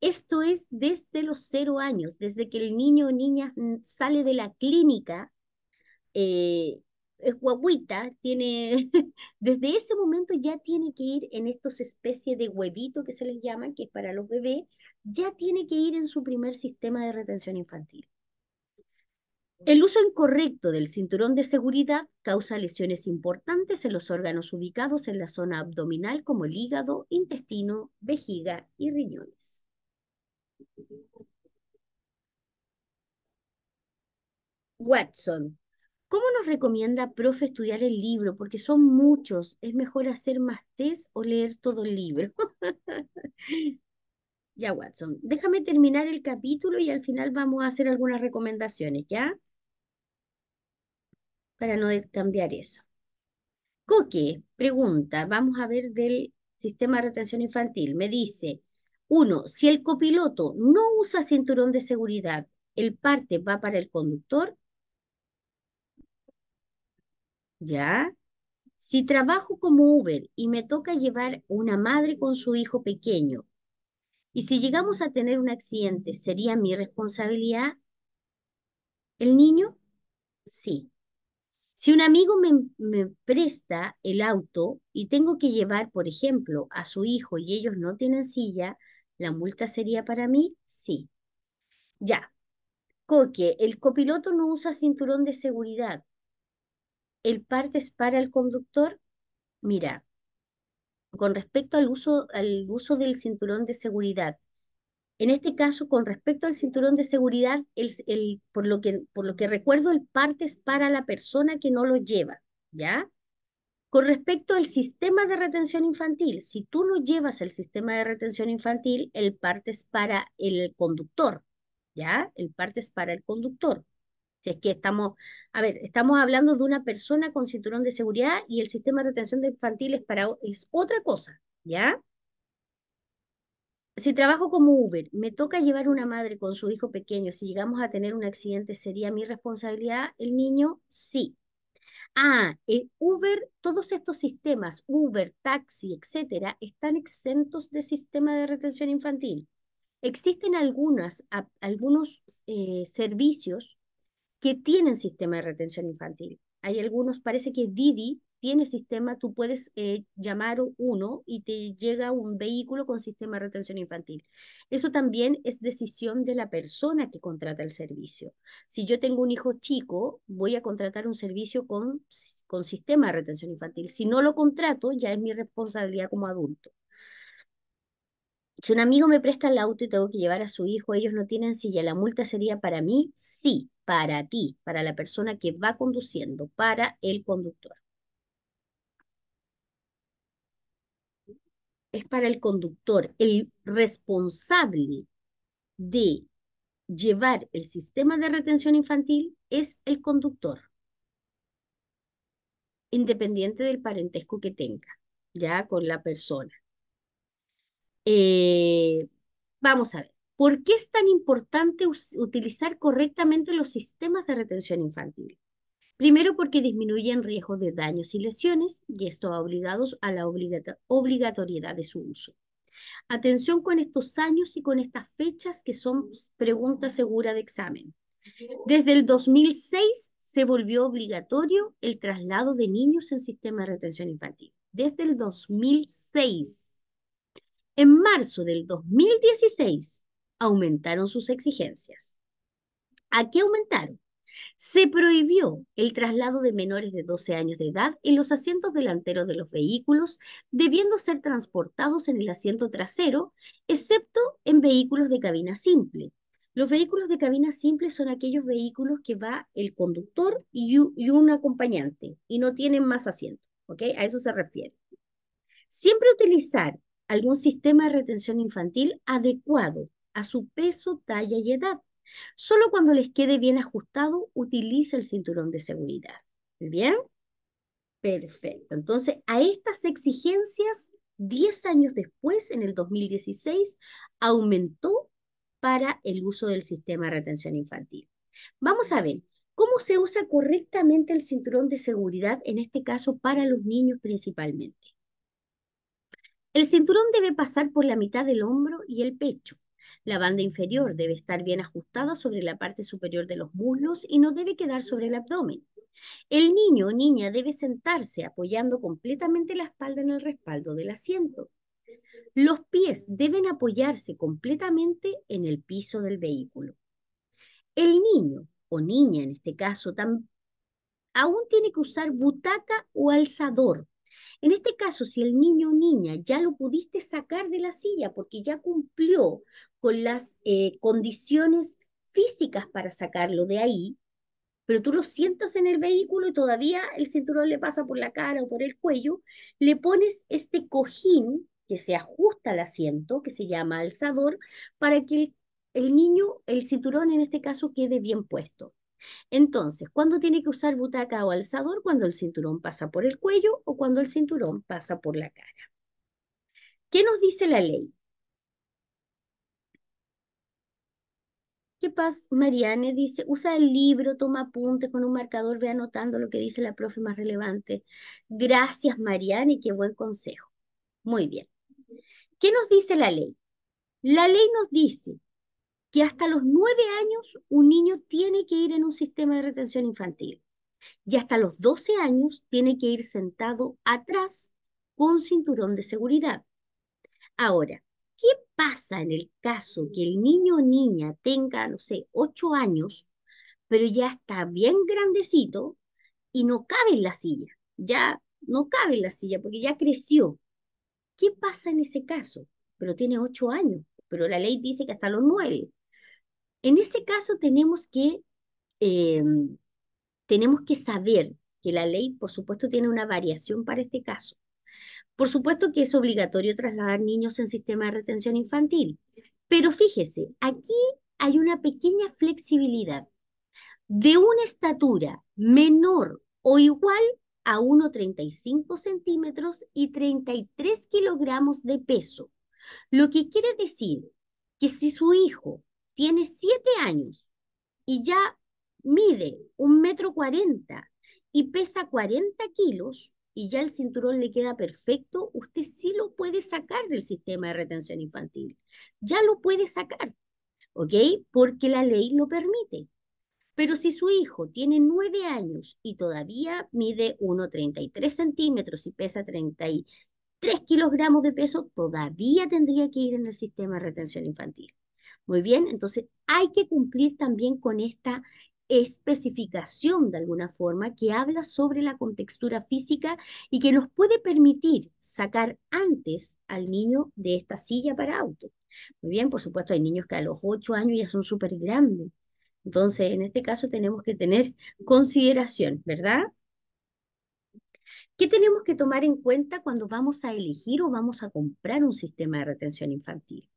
esto es desde los cero años, desde que el niño o niña sale de la clínica, es eh, guaguita, eh, tiene, [LAUGHS] desde ese momento ya tiene que ir en estos especies de huevito que se les llama que es para los bebés, ya tiene que ir en su primer sistema de retención infantil. El uso incorrecto del cinturón de seguridad causa lesiones importantes en los órganos ubicados en la zona abdominal como el hígado, intestino, vejiga y riñones. Watson, ¿cómo nos recomienda, profe, estudiar el libro? Porque son muchos. ¿Es mejor hacer más test o leer todo el libro? [LAUGHS] ya, Watson, déjame terminar el capítulo y al final vamos a hacer algunas recomendaciones, ¿ya? Para no cambiar eso. Coque, pregunta, vamos a ver del sistema de retención infantil. Me dice, uno, si el copiloto no usa cinturón de seguridad, el parte va para el conductor. ¿Ya? Si trabajo como Uber y me toca llevar una madre con su hijo pequeño, y si llegamos a tener un accidente, ¿sería mi responsabilidad el niño? Sí. Si un amigo me, me, presta el auto y tengo que llevar, por ejemplo, a su hijo y ellos no tienen silla, ¿La multa sería para mí? Sí. Ya. Coque, el copiloto no usa cinturón de seguridad. ¿El parte es para el conductor? Mira, con respecto al uso, al uso del cinturón de seguridad, en este caso, con respecto al cinturón de seguridad, el, el, por, lo que, por lo que recuerdo, el parte es para la persona que no lo lleva, ¿ya? Con respecto al sistema de retención infantil, si tú no llevas el sistema de retención infantil, el parte es para el conductor, ¿ya? El parte es para el conductor. Si es que estamos, a ver, estamos hablando de una persona con cinturón de seguridad y el sistema de retención infantil para, es otra cosa, ¿ya? Si trabajo como Uber, me toca llevar una madre con su hijo pequeño, si llegamos a tener un accidente, ¿sería mi responsabilidad el niño? Sí, Ah, eh, Uber, todos estos sistemas, Uber, taxi, etcétera, están exentos de sistema de retención infantil. Existen algunos eh, servicios que tienen sistema de retención infantil. Hay algunos, parece que Didi tiene sistema, tú puedes eh, llamar uno y te llega un vehículo con sistema de retención infantil. Eso también es decisión de la persona que contrata el servicio. Si yo tengo un hijo chico, voy a contratar un servicio con, con sistema de retención infantil. Si no lo contrato, ya es mi responsabilidad como adulto. Si un amigo me presta el auto y tengo que llevar a su hijo, ellos no tienen silla, ¿la multa sería para mí? Sí, para ti, para la persona que va conduciendo, para el conductor. es para el conductor, el responsable de llevar el sistema de retención infantil es el conductor, independiente del parentesco que tenga, ya con la persona. Eh, vamos a ver, ¿por qué es tan importante utilizar correctamente los sistemas de retención infantil? Primero porque disminuyen riesgo de daños y lesiones, y esto ha obligado a la obligatoriedad de su uso. Atención con estos años y con estas fechas que son pregunta segura de examen. Desde el 2006 se volvió obligatorio el traslado de niños en sistema de retención infantil. Desde el 2006. En marzo del 2016 aumentaron sus exigencias. ¿A qué aumentaron? Se prohibió el traslado de menores de 12 años de edad en los asientos delanteros de los vehículos, debiendo ser transportados en el asiento trasero, excepto en vehículos de cabina simple. Los vehículos de cabina simple son aquellos vehículos que va el conductor y, un acompañante y no tienen más asiento. ¿ok? A eso se refiere. Siempre utilizar algún sistema de retención infantil adecuado a su peso, talla y edad Solo cuando les quede bien ajustado, utiliza el cinturón de seguridad. ¿Bien? Perfecto. Entonces, a estas exigencias, 10 años después, en el 2016, aumentó para el uso del sistema de retención infantil. Vamos a ver cómo se usa correctamente el cinturón de seguridad, en este caso para los niños principalmente. El cinturón debe pasar por la mitad del hombro y el pecho. La banda inferior debe estar bien ajustada sobre la parte superior de los muslos y no debe quedar sobre el abdomen. El niño o niña debe sentarse apoyando completamente la espalda en el respaldo del asiento. Los pies deben apoyarse completamente en el piso del vehículo. El niño o niña, en este caso, aún tiene que usar butaca o alzador. En este caso, si el niño o niña ya lo pudiste sacar de la silla porque ya cumplió con las eh, condiciones físicas para sacarlo de ahí, pero tú lo sientas en el vehículo y todavía el cinturón le pasa por la cara o por el cuello, le pones este cojín que se ajusta al asiento, que se llama alzador, para que el, el niño, el cinturón en este caso, quede bien puesto. Entonces, ¿cuándo tiene que usar butaca o alzador? Cuando el cinturón pasa por el cuello o cuando el cinturón pasa por la cara. ¿Qué nos dice la ley? ¿Qué pasa? Marianne dice, usa el libro, toma apuntes con un marcador, ve anotando lo que dice la profe más relevante. Gracias, Marianne, qué buen consejo. Muy bien. ¿Qué nos dice la ley? La ley nos dice que hasta los nueve años un niño tiene que ir en un sistema de retención infantil y hasta los 12 años tiene que ir sentado atrás con cinturón de seguridad. Ahora, ¿Qué pasa en el caso que el niño o niña tenga, no sé, ocho años, pero ya está bien grandecito y no cabe en la silla? Ya no cabe en la silla porque ya creció. ¿Qué pasa en ese caso? Pero tiene ocho años, pero la ley dice que hasta los nueve. En ese caso tenemos que, em, tenemos que saber que la ley, por supuesto, tiene una variación para este caso. Por supuesto que es obligatorio trasladar niños en sistema de retención infantil, pero fíjese, aquí hay una pequeña flexibilidad de una estatura menor o igual a 1,35 centímetros y 33 kilogramos de peso. Lo que quiere decir que si su hijo tiene 7 años y ya mide 1,40 metro y pesa 40 kilos, y ya el cinturón le queda perfecto, usted sí lo puede sacar del sistema de retención infantil. Ya lo puede sacar, ¿ok? Porque la ley lo permite. Pero si su hijo tiene nueve años y todavía mide 1,33 centímetros y pesa 33 kilogramos de peso, todavía tendría que ir en el sistema de retención infantil. Muy bien, entonces hay que cumplir también con esta especificación de alguna forma que habla sobre la contextura física y que nos puede permitir sacar antes al niño de esta silla para auto. Muy bien, por supuesto, hay niños que a los 8 años ya son súper grandes. Entonces, en este caso tenemos que tener consideración, ¿verdad? ¿Qué tenemos que tomar en cuenta cuando vamos a elegir o vamos a comprar un sistema de retención infantil?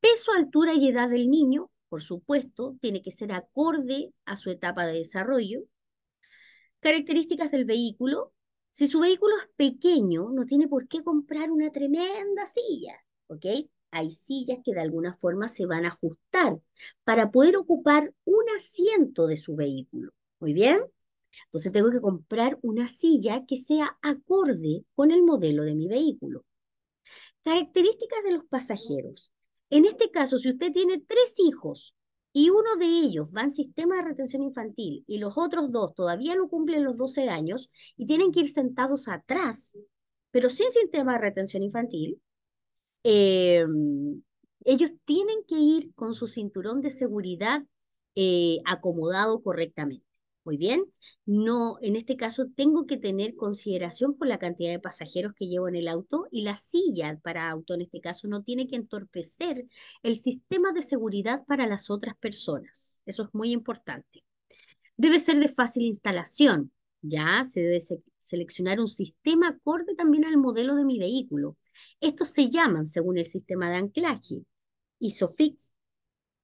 Peso, altura y edad del niño por supuesto, tiene que ser acorde a su etapa de desarrollo. Características del vehículo. Si su vehículo es pequeño, no tiene por qué comprar una tremenda silla, ¿ok? Hay sillas que de alguna forma se van a ajustar para poder ocupar un asiento de su vehículo. Muy bien. Entonces tengo que comprar una silla que sea acorde con el modelo de mi vehículo. Características de los pasajeros. En este caso, si usted tiene tres hijos y uno de ellos va en sistema de retención infantil y los otros dos todavía no cumplen los 12 años y tienen que ir sentados atrás, pero sin sistema de retención infantil, eh, ellos tienen que ir con su cinturón de seguridad eh, acomodado correctamente. Muy bien, no, en este caso tengo que tener consideración por la cantidad de pasajeros que llevo en el auto y la silla para auto en este caso no tiene que entorpecer el sistema de seguridad para las otras personas. Eso es muy importante. Debe ser de fácil instalación, ya se debe seleccionar un sistema acorde también al modelo de mi vehículo. Estos se llaman según el sistema de anclaje, ISOFIX,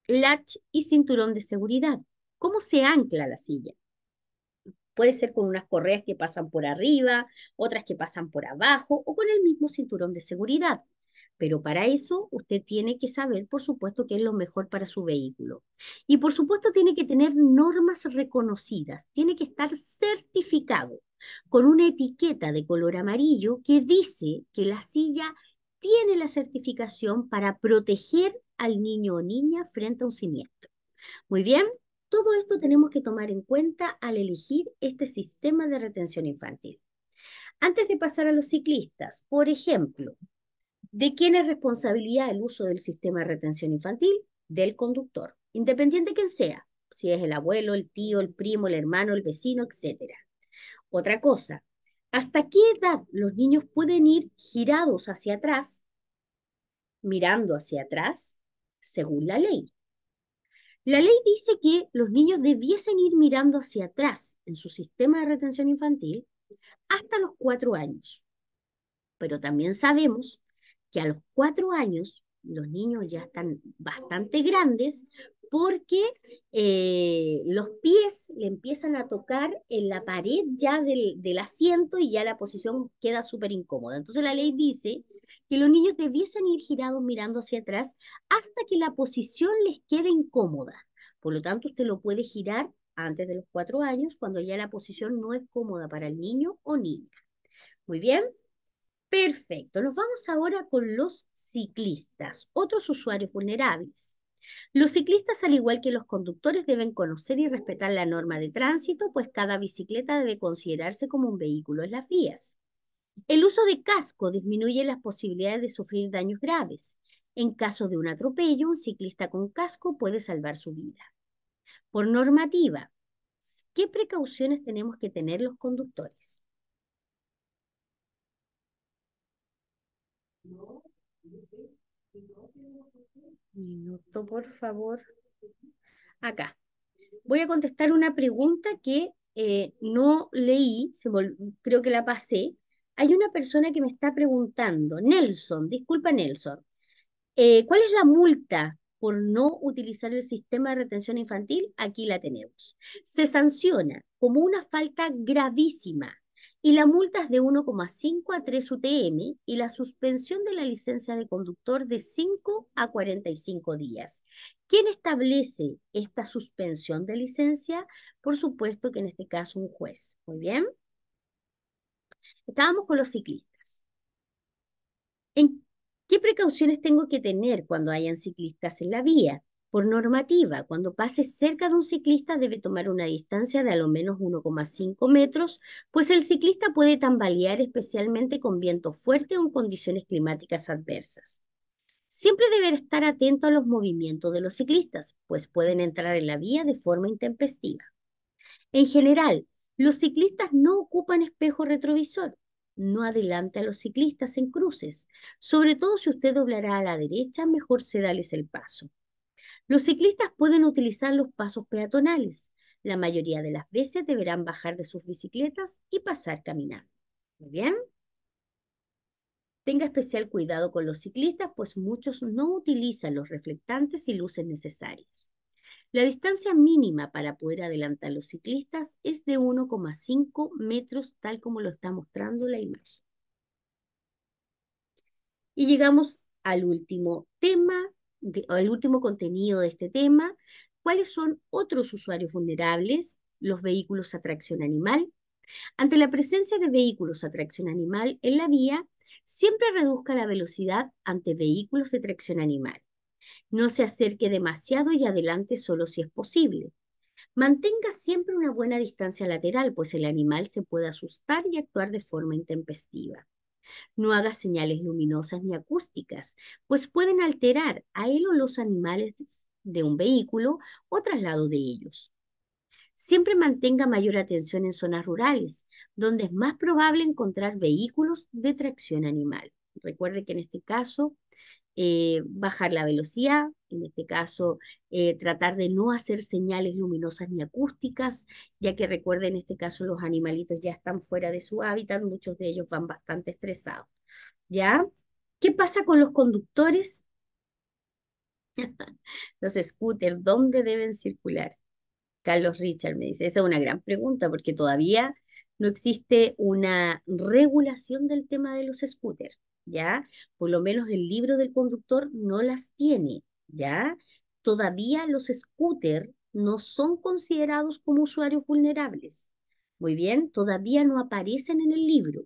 LATCH y cinturón de seguridad. ¿Cómo se ancla la silla? Puede ser con unas correas que pasan por arriba, otras que pasan por abajo o con el mismo cinturón de seguridad. Pero para eso usted tiene que saber, por supuesto, qué es lo mejor para su vehículo. Y por supuesto tiene que tener normas reconocidas, tiene que estar certificado con una etiqueta de color amarillo que dice que la silla tiene la certificación para proteger al niño o niña frente a un siniestro. Muy bien, todo esto tenemos que tomar en cuenta al elegir este sistema de retención infantil. Antes de pasar a los ciclistas, por ejemplo, ¿de quién es responsabilidad el uso del sistema de retención infantil? Del conductor, independiente de quien sea, si es el abuelo, el tío, el primo, el hermano, el vecino, etc. Otra cosa, ¿hasta qué edad los niños pueden ir girados hacia atrás, mirando hacia atrás, según la ley? La ley dice que los niños debiesen ir mirando hacia atrás en su sistema de retención infantil hasta los cuatro años. Pero también sabemos que a los cuatro años los niños ya están bastante grandes porque eh, los pies le empiezan a tocar en la pared ya del, del asiento y ya la posición queda súper incómoda. Entonces la ley dice los niños debiesen ir girados mirando hacia atrás hasta que la posición les quede incómoda. Por lo tanto, usted lo puede girar antes de los cuatro años, cuando ya la posición no es cómoda para el niño o niña. Muy bien, perfecto. Nos vamos ahora con los ciclistas, otros usuarios vulnerables. Los ciclistas, al igual que los conductores, deben conocer y respetar la norma de tránsito, pues cada bicicleta debe considerarse como un vehículo en las vías. El uso de casco disminuye las posibilidades de sufrir daños graves. En caso de un atropello, un ciclista con casco puede salvar su vida. Por normativa, ¿qué precauciones tenemos que tener los conductores? Minuto, por favor. Acá. Voy a contestar una pregunta que eh, no leí, creo que la pasé, hay una persona que me está preguntando, Nelson, disculpa Nelson, eh, ¿cuál es la multa por no utilizar el sistema de retención infantil? Aquí la tenemos. Se sanciona como una falta gravísima y la multa es de 1,5 a 3 UTM y la suspensión de la licencia de conductor de 5 a 45 días. ¿Quién establece esta suspensión de licencia? Por supuesto que en este caso un juez. Muy bien. Estábamos con los ciclistas. ¿En qué precauciones tengo que tener cuando hayan ciclistas en la vía? Por normativa, cuando pase cerca de un ciclista debe tomar una distancia de a lo menos 1,5 metros, pues el ciclista puede tambalear especialmente con viento fuerte o en condiciones climáticas adversas. Siempre deberá estar atento a los movimientos de los ciclistas, pues pueden entrar en la vía de forma intempestiva. En general, los ciclistas no ocupan espejo retrovisor. No adelante a los ciclistas en cruces. Sobre todo si usted doblará a la derecha, mejor se dales el paso. Los ciclistas pueden utilizar los pasos peatonales. La mayoría de las veces deberán bajar de sus bicicletas y pasar caminando. ¿Muy bien? Tenga especial cuidado con los ciclistas, pues muchos no utilizan los reflectantes y luces necesarias. La distancia mínima para poder adelantar los ciclistas es de 1,5 metros, tal como lo está mostrando la imagen. Y llegamos al último tema, al último contenido de este tema. ¿Cuáles son otros usuarios vulnerables? Los vehículos a tracción animal. Ante la presencia de vehículos a tracción animal en la vía, siempre reduzca la velocidad ante vehículos de tracción animal. No se acerque demasiado y adelante solo si es posible. Mantenga siempre una buena distancia lateral, pues el animal se puede asustar y actuar de forma intempestiva. No haga señales luminosas ni acústicas, pues pueden alterar a él o los animales de un vehículo o traslado de ellos. Siempre mantenga mayor atención en zonas rurales, donde es más probable encontrar vehículos de tracción animal. Recuerde que en este caso eh, bajar la velocidad, en este caso eh, tratar de no hacer señales luminosas ni acústicas, ya que recuerden, en este caso los animalitos ya están fuera de su hábitat, muchos de ellos van bastante estresados. ¿Ya? ¿Qué pasa con los conductores? [LAUGHS] los scooters, ¿dónde deben circular? Carlos Richard me dice, esa es una gran pregunta porque todavía no existe una regulación del tema de los scooters. ¿ya? Por lo menos el libro del conductor no las tiene, ¿ya? Todavía los scooters no son considerados como usuarios vulnerables. Muy bien, todavía no aparecen en el libro.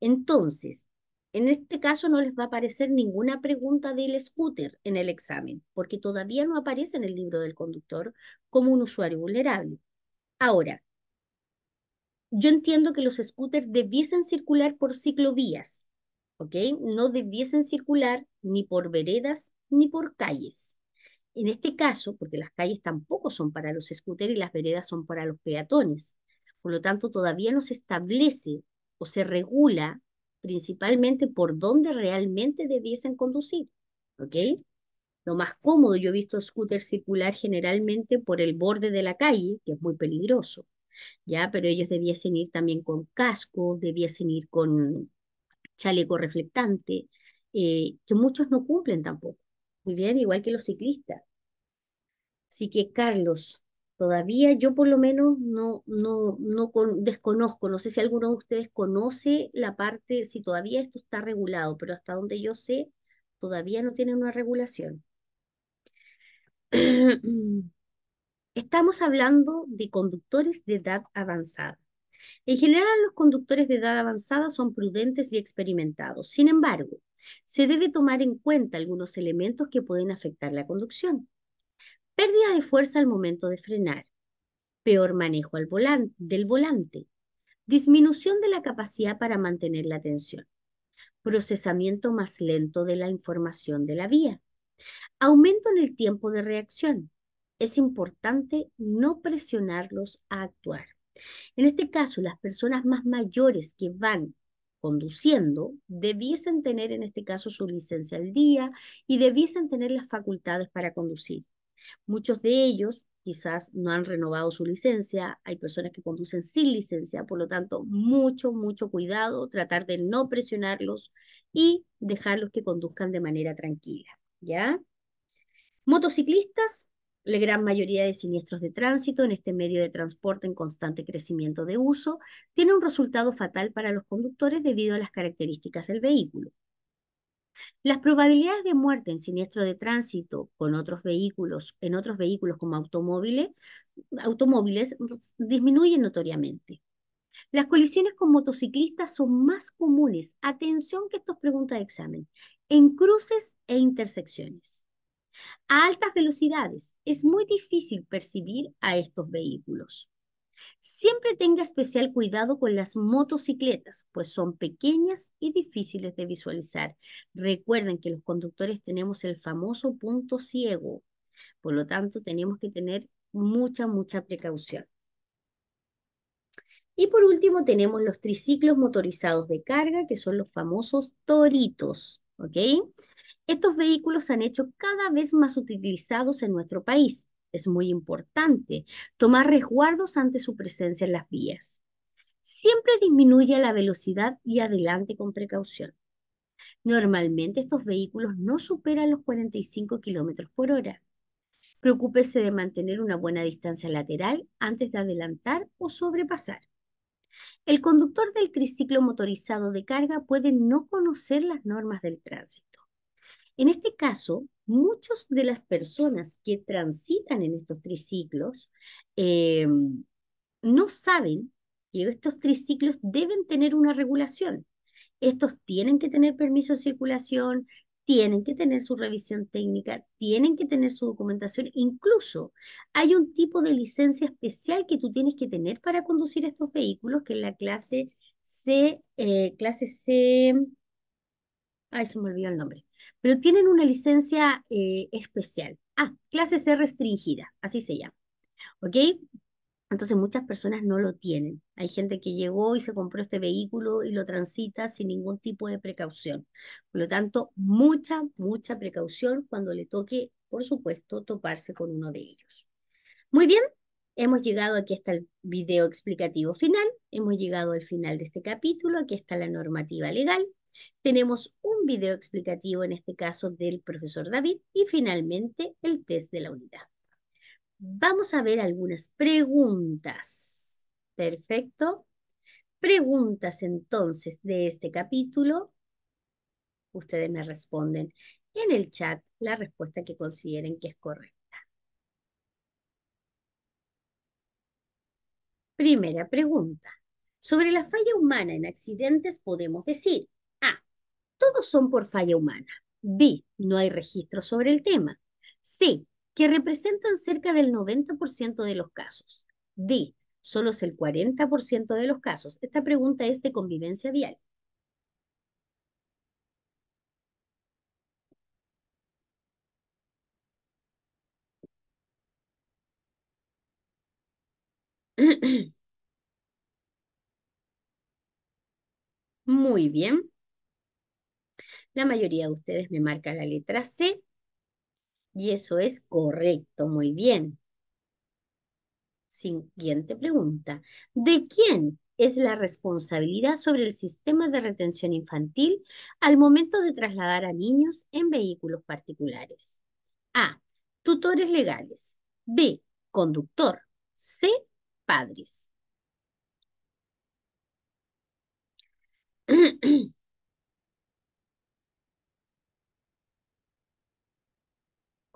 Entonces, en este caso no les va a aparecer ninguna pregunta del scooter en el examen, porque todavía no aparece en el libro del conductor como un usuario vulnerable. Ahora, yo entiendo que los scooters debiesen circular por ciclovías, ¿ok? No debiesen circular ni por veredas ni por calles. En este caso, porque las calles tampoco son para los scooters y las veredas son para los peatones. Por lo tanto, todavía no se establece o se regula principalmente por dónde realmente debiesen conducir, ¿ok? Lo más cómodo, yo he visto scooters circular generalmente por el borde de la calle, que es muy peligroso, ¿ya? Pero ellos debiesen ir también con casco, debiesen ir con, chaleco reflectante, eh, que muchos no cumplen tampoco. Muy bien, igual que los ciclistas. Así que, Carlos, todavía yo por lo menos no, no, no desconozco, no sé si alguno de ustedes conoce la parte, si todavía esto está regulado, pero hasta donde yo sé, todavía no tiene una regulación. [CLEARS THROAT] Estamos hablando de conductores de edad avanzada. En general, los conductores de edad avanzada son prudentes y experimentados. Sin embargo, se debe tomar en cuenta algunos elementos que pueden afectar la conducción. Pérdida de fuerza al momento de frenar, peor manejo del volante, disminución de la capacidad para mantener la atención, procesamiento más lento de la información de la vía, aumento en el tiempo de reacción. Es importante no presionarlos a actuar. En este caso, las personas más mayores que van conduciendo debiesen tener en este caso su licencia al día y debiesen tener las facultades para conducir. Muchos de ellos quizás no han renovado su licencia, hay personas que conducen sin licencia, por lo tanto, mucho, mucho cuidado, tratar de no presionarlos y dejarlos que conduzcan de manera tranquila, ¿ya? Motociclistas, la gran mayoría de siniestros de tránsito en este medio de transporte en constante crecimiento de uso tiene un resultado fatal para los conductores debido a las características del vehículo. Las probabilidades de muerte en siniestro de tránsito con otros vehículos, en otros vehículos como automóviles, automóviles disminuyen notoriamente. Las colisiones con motociclistas son más comunes. Atención que esto es pregunta de examen. En cruces e intersecciones. A altas velocidades es muy difícil percibir a estos vehículos. Siempre tenga especial cuidado con las motocicletas, pues son pequeñas y difíciles de visualizar. Recuerden que los conductores tenemos el famoso punto ciego, por lo tanto tenemos que tener mucha, mucha precaución. Y por último tenemos los triciclos motorizados de carga, que son los famosos toritos, ¿ok? Estos vehículos se han hecho cada vez más utilizados en nuestro país. Es muy importante tomar resguardos ante su presencia en las vías. Siempre disminuye la velocidad y adelante con precaución. Normalmente estos vehículos no superan los 45 km por hora. Preocúpese de mantener una buena distancia lateral antes de adelantar o sobrepasar. El conductor del triciclo motorizado de carga puede no conocer las normas del tránsito. En este caso, muchas de las personas que transitan en estos triciclos em, no saben que estos triciclos deben tener una regulación. Estos tienen que tener permiso de circulación, tienen que tener su revisión técnica, tienen que tener su documentación, incluso hay un tipo de licencia especial que tú tienes que tener para conducir estos vehículos, que es la clase C, eh, clase C, ay, se me olvidó el nombre, pero tienen una licencia eh, especial. Ah, clase C restringida, así se llama. ¿Ok? Entonces muchas personas no lo tienen. Hay gente que llegó y se compró este vehículo y lo transita sin ningún tipo de precaución. Por lo tanto, mucha, mucha precaución cuando le toque, por supuesto, toparse con uno de ellos. Muy bien, hemos llegado aquí hasta el video explicativo final, hemos llegado al final de este capítulo, aquí está la normativa legal, tenemos un video explicativo, en este caso del profesor David, y finalmente el test de la unidad. Vamos a ver algunas preguntas. Perfecto. Preguntas entonces de este capítulo. Ustedes me responden en el chat la respuesta que consideren que es correcta. Primera pregunta. Sobre la falla humana en accidentes podemos decir todos son por falla humana. B. No hay registro sobre el tema. C. Que representan cerca del 90% de los casos. D. Solo es el 40% de los casos. Esta pregunta es de convivencia vial. [CLEARS THROAT] Muy bien. La mayoría de ustedes me marca la letra C y eso es correcto, muy bien. Siguiente pregunta. ¿De quién es la responsabilidad sobre el sistema de retención infantil al momento de trasladar a niños en vehículos particulares? A. Tutores legales. B. Conductor. C. Padres. [CLEARS THROAT]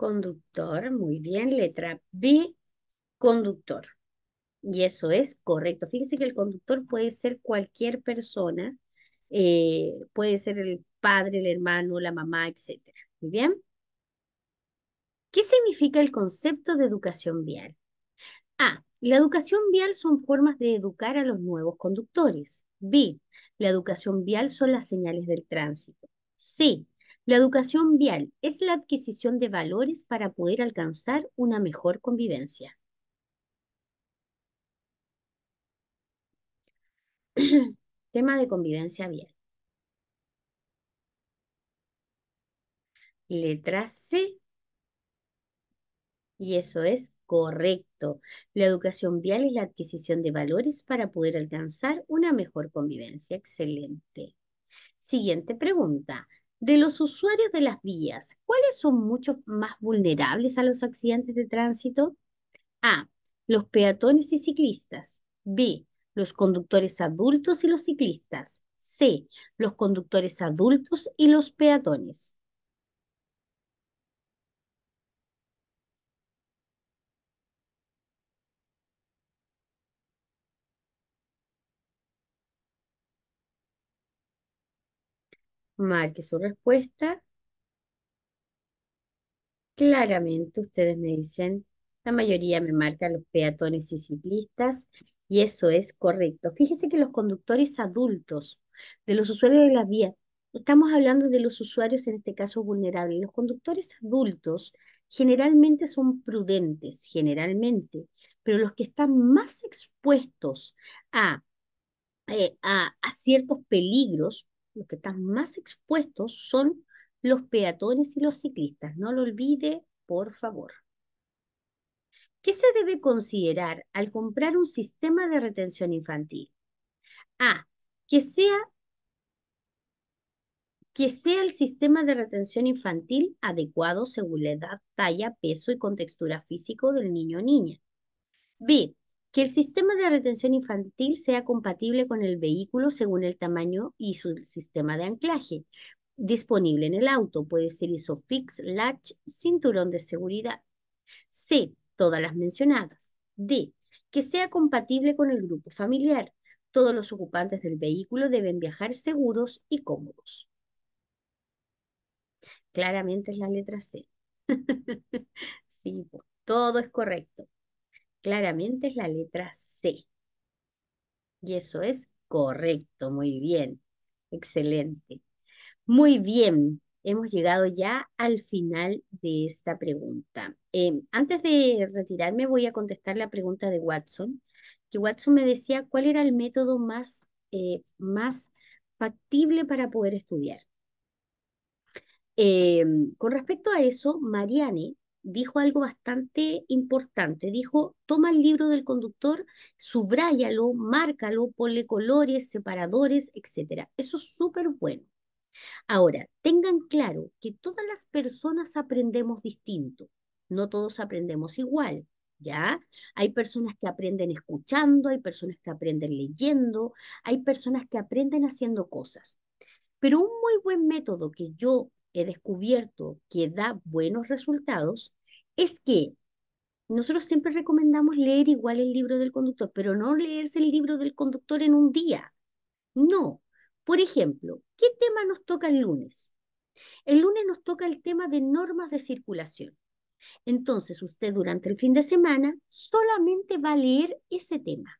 Conductor, muy bien. Letra B, conductor. Y eso es correcto. Fíjense que el conductor puede ser cualquier persona, eh, puede ser el padre, el hermano, la mamá, etc. Muy bien. ¿Qué significa el concepto de educación vial? A. La educación vial son formas de educar a los nuevos conductores. B. La educación vial son las señales del tránsito. C. La educación vial es la adquisición de valores para poder alcanzar una mejor convivencia. [CLEARS THROAT] Tema de convivencia vial. Letra C. Y eso es correcto. La educación vial es la adquisición de valores para poder alcanzar una mejor convivencia. Excelente. Siguiente pregunta de los usuarios de las vías, ¿cuáles son mucho más vulnerables a los accidentes de tránsito? A. Los peatones y ciclistas. B. Los conductores adultos y los ciclistas. C. Los conductores adultos y los peatones. Marque su respuesta. Claramente ustedes me dicen, la mayoría me marca los peatones y ciclistas y eso es correcto. Fíjese que los conductores adultos, de los usuarios de la vía estamos hablando de los usuarios en este caso vulnerables. Los conductores adultos generalmente son prudentes, generalmente, pero los que están más expuestos a, eh, a, a ciertos peligros los que están más expuestos son los peatones y los ciclistas. No lo olvide, por favor. ¿Qué se debe considerar al comprar un sistema de retención infantil? A. Que sea, que sea el sistema de retención infantil adecuado según la edad, talla, peso y contextura físico del niño o niña. B. Que el sistema de retención infantil sea compatible con el vehículo según el tamaño y su sistema de anclaje disponible en el auto. Puede ser ISOFIX, LATCH, cinturón de seguridad. C. Todas las mencionadas. D. Que sea compatible con el grupo familiar. Todos los ocupantes del vehículo deben viajar seguros y cómodos. Claramente es la letra C. [LAUGHS] sí, todo es correcto claramente es la letra C. Y eso es correcto, muy bien, excelente. Muy bien, hemos llegado ya al final de esta pregunta. Em, antes de retirarme voy a contestar la pregunta de Watson, que Watson me decía cuál era el método más, eh, más factible para poder estudiar. Em, con respecto a eso, Marianne, dijo algo bastante importante. Dijo, toma el libro del conductor, subráyalo, márcalo, ponle colores, separadores, etc. Eso es súper bueno. Ahora, tengan claro que todas las personas aprendemos distinto. No todos aprendemos igual. ¿Ya? Hay personas que aprenden escuchando, hay personas que aprenden leyendo, hay personas que aprenden haciendo cosas. Pero un muy buen método que yo he descubierto que da buenos resultados es que nosotros siempre recomendamos leer igual el libro del conductor, pero no leerse el libro del conductor en un día. No. Por ejemplo, ¿qué tema nos toca el lunes? El lunes nos toca el tema de normas de circulación. Entonces, usted durante el fin de semana solamente va a leer ese tema.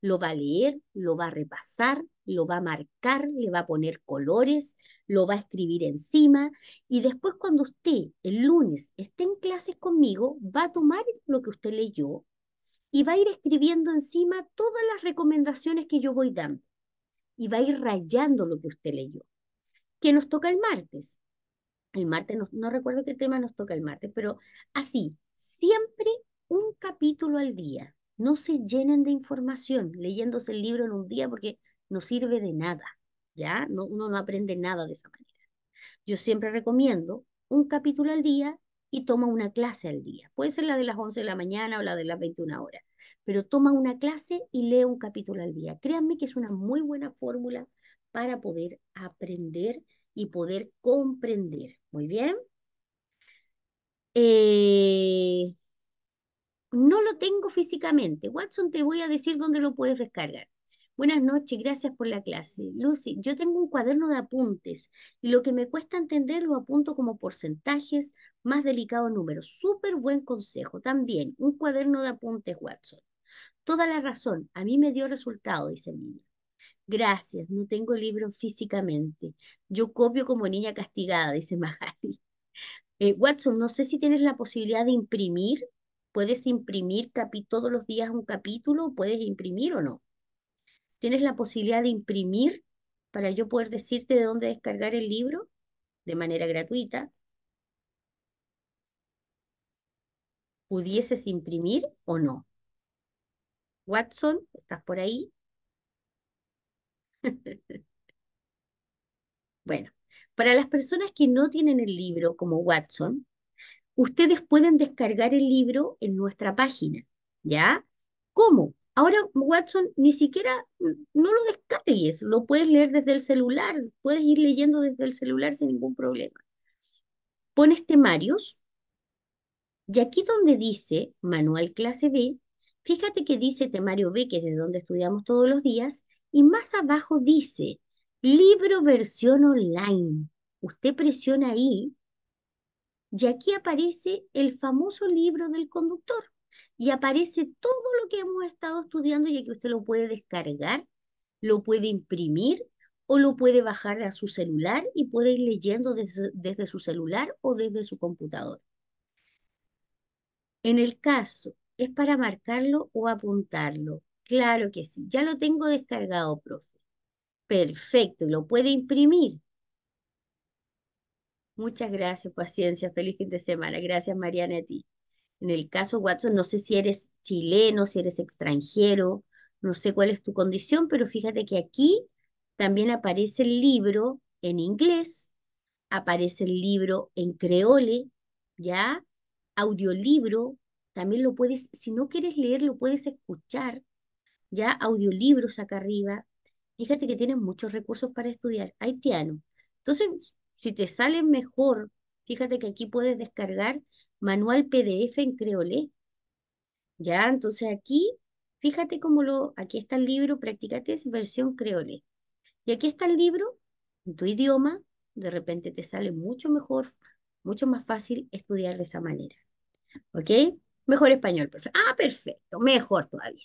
Lo va a leer, lo va a repasar, lo va a marcar, le va a poner colores, lo va a escribir encima y después cuando usted el lunes esté en clases conmigo, va a tomar lo que usted leyó y va a ir escribiendo encima todas las recomendaciones que yo voy dando y va a ir rayando lo que usted leyó. ¿Qué nos toca el martes? El martes, no, no recuerdo qué tema nos toca el martes, pero así, siempre un capítulo al día. No se llenen de información leyéndose el libro en un día porque no sirve de nada, ¿ya? uno no aprende nada de esa manera. Yo siempre recomiendo un capítulo al día y toma una clase al día. Puede ser la de las 11 de la mañana o la de las 21 horas, pero toma una clase y lee un capítulo al día. Créanme que es una muy buena fórmula para poder aprender y poder comprender. Muy bien. Eh, no lo tengo físicamente. Watson, te voy a decir dónde lo puedes descargar. Buenas noches, gracias por la clase. Lucy, yo tengo un cuaderno de apuntes y lo que me cuesta entender lo apunto como porcentajes, más delicado número. Súper buen consejo. También un cuaderno de apuntes, Watson. Toda la razón, a mí me dio resultado, dice niño. Gracias, no tengo libro físicamente. Yo copio como niña castigada, dice [LAUGHS] Majali. Eh, Watson, no sé si tienes la posibilidad de imprimir. ¿Puedes imprimir todos los días un capítulo? ¿Puedes imprimir o no? ¿Tienes la posibilidad de imprimir para yo poder decirte de dónde descargar el libro de manera gratuita? ¿Pudieses imprimir o no? Watson, ¿estás por ahí? [LAUGHS] bueno, para las personas que no tienen el libro como Watson, ustedes pueden descargar el libro en nuestra página, ¿ya? ¿Cómo? Ahora, Watson, ni siquiera no lo descargues, lo puedes leer desde el celular, puedes ir leyendo desde el celular sin ningún problema. Pones temarios y aquí donde dice manual clase B, fíjate que dice temario este B, que es de donde estudiamos todos los días, y más abajo dice libro versión online. Usted presiona ahí y aquí aparece el famoso libro del conductor y aparece todo lo que hemos estado estudiando y que usted lo puede descargar, lo puede imprimir o lo puede bajar a su celular y puede ir leyendo desde, su celular o desde su computador. En el caso, ¿es para marcarlo o apuntarlo? Claro que sí, ya lo tengo descargado, profe. Perfecto, lo puede imprimir. Muchas gracias, paciencia, feliz fin de semana. Gracias, Mariana, a ti. En el caso, Watson, no sé si eres chileno, si eres extranjero, no sé cuál es tu condición, pero fíjate que aquí también aparece el libro en inglés, aparece el libro en creole, ¿ya? Audiolibro, también lo puedes, si no quieres leer, lo puedes escuchar, ¿ya? Audiolibros acá arriba. Fíjate que tienes muchos recursos para estudiar, haitiano. Entonces, si te sale mejor, fíjate que aquí puedes descargar manual PDF en Creole. Ya, entonces aquí, fíjate cómo lo, aquí está el libro Practicates versión Creole. Y aquí está el libro en tu idioma, de repente te sale mucho mejor, mucho más fácil estudiar de esa manera. ¿Ok? Mejor español, perfecto. Ah, perfecto, mejor todavía.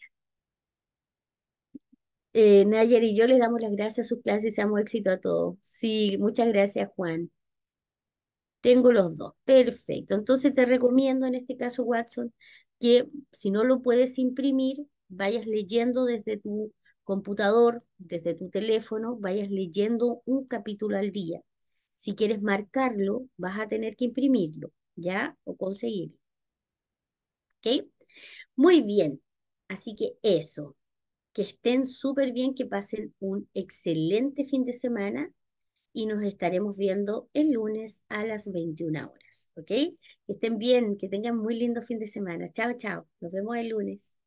Eh, y yo les damos las gracias a sus clases y seamos éxito a todos. Sí, muchas gracias, Juan. Tengo los dos. Perfecto. Entonces te recomiendo en este caso, Watson, que si no lo puedes imprimir, vayas leyendo desde tu computador, desde tu teléfono, vayas leyendo un capítulo al día. Si quieres marcarlo, vas a tener que imprimirlo, ¿ya? O conseguirlo. ¿Ok? Muy bien. Así que eso. Que estén súper bien, que pasen un excelente fin de semana y nos estaremos viendo el lunes a las 21 horas, ¿ok? Que estén bien, que tengan muy lindo fin de semana. Chao, chao. Nos vemos el lunes.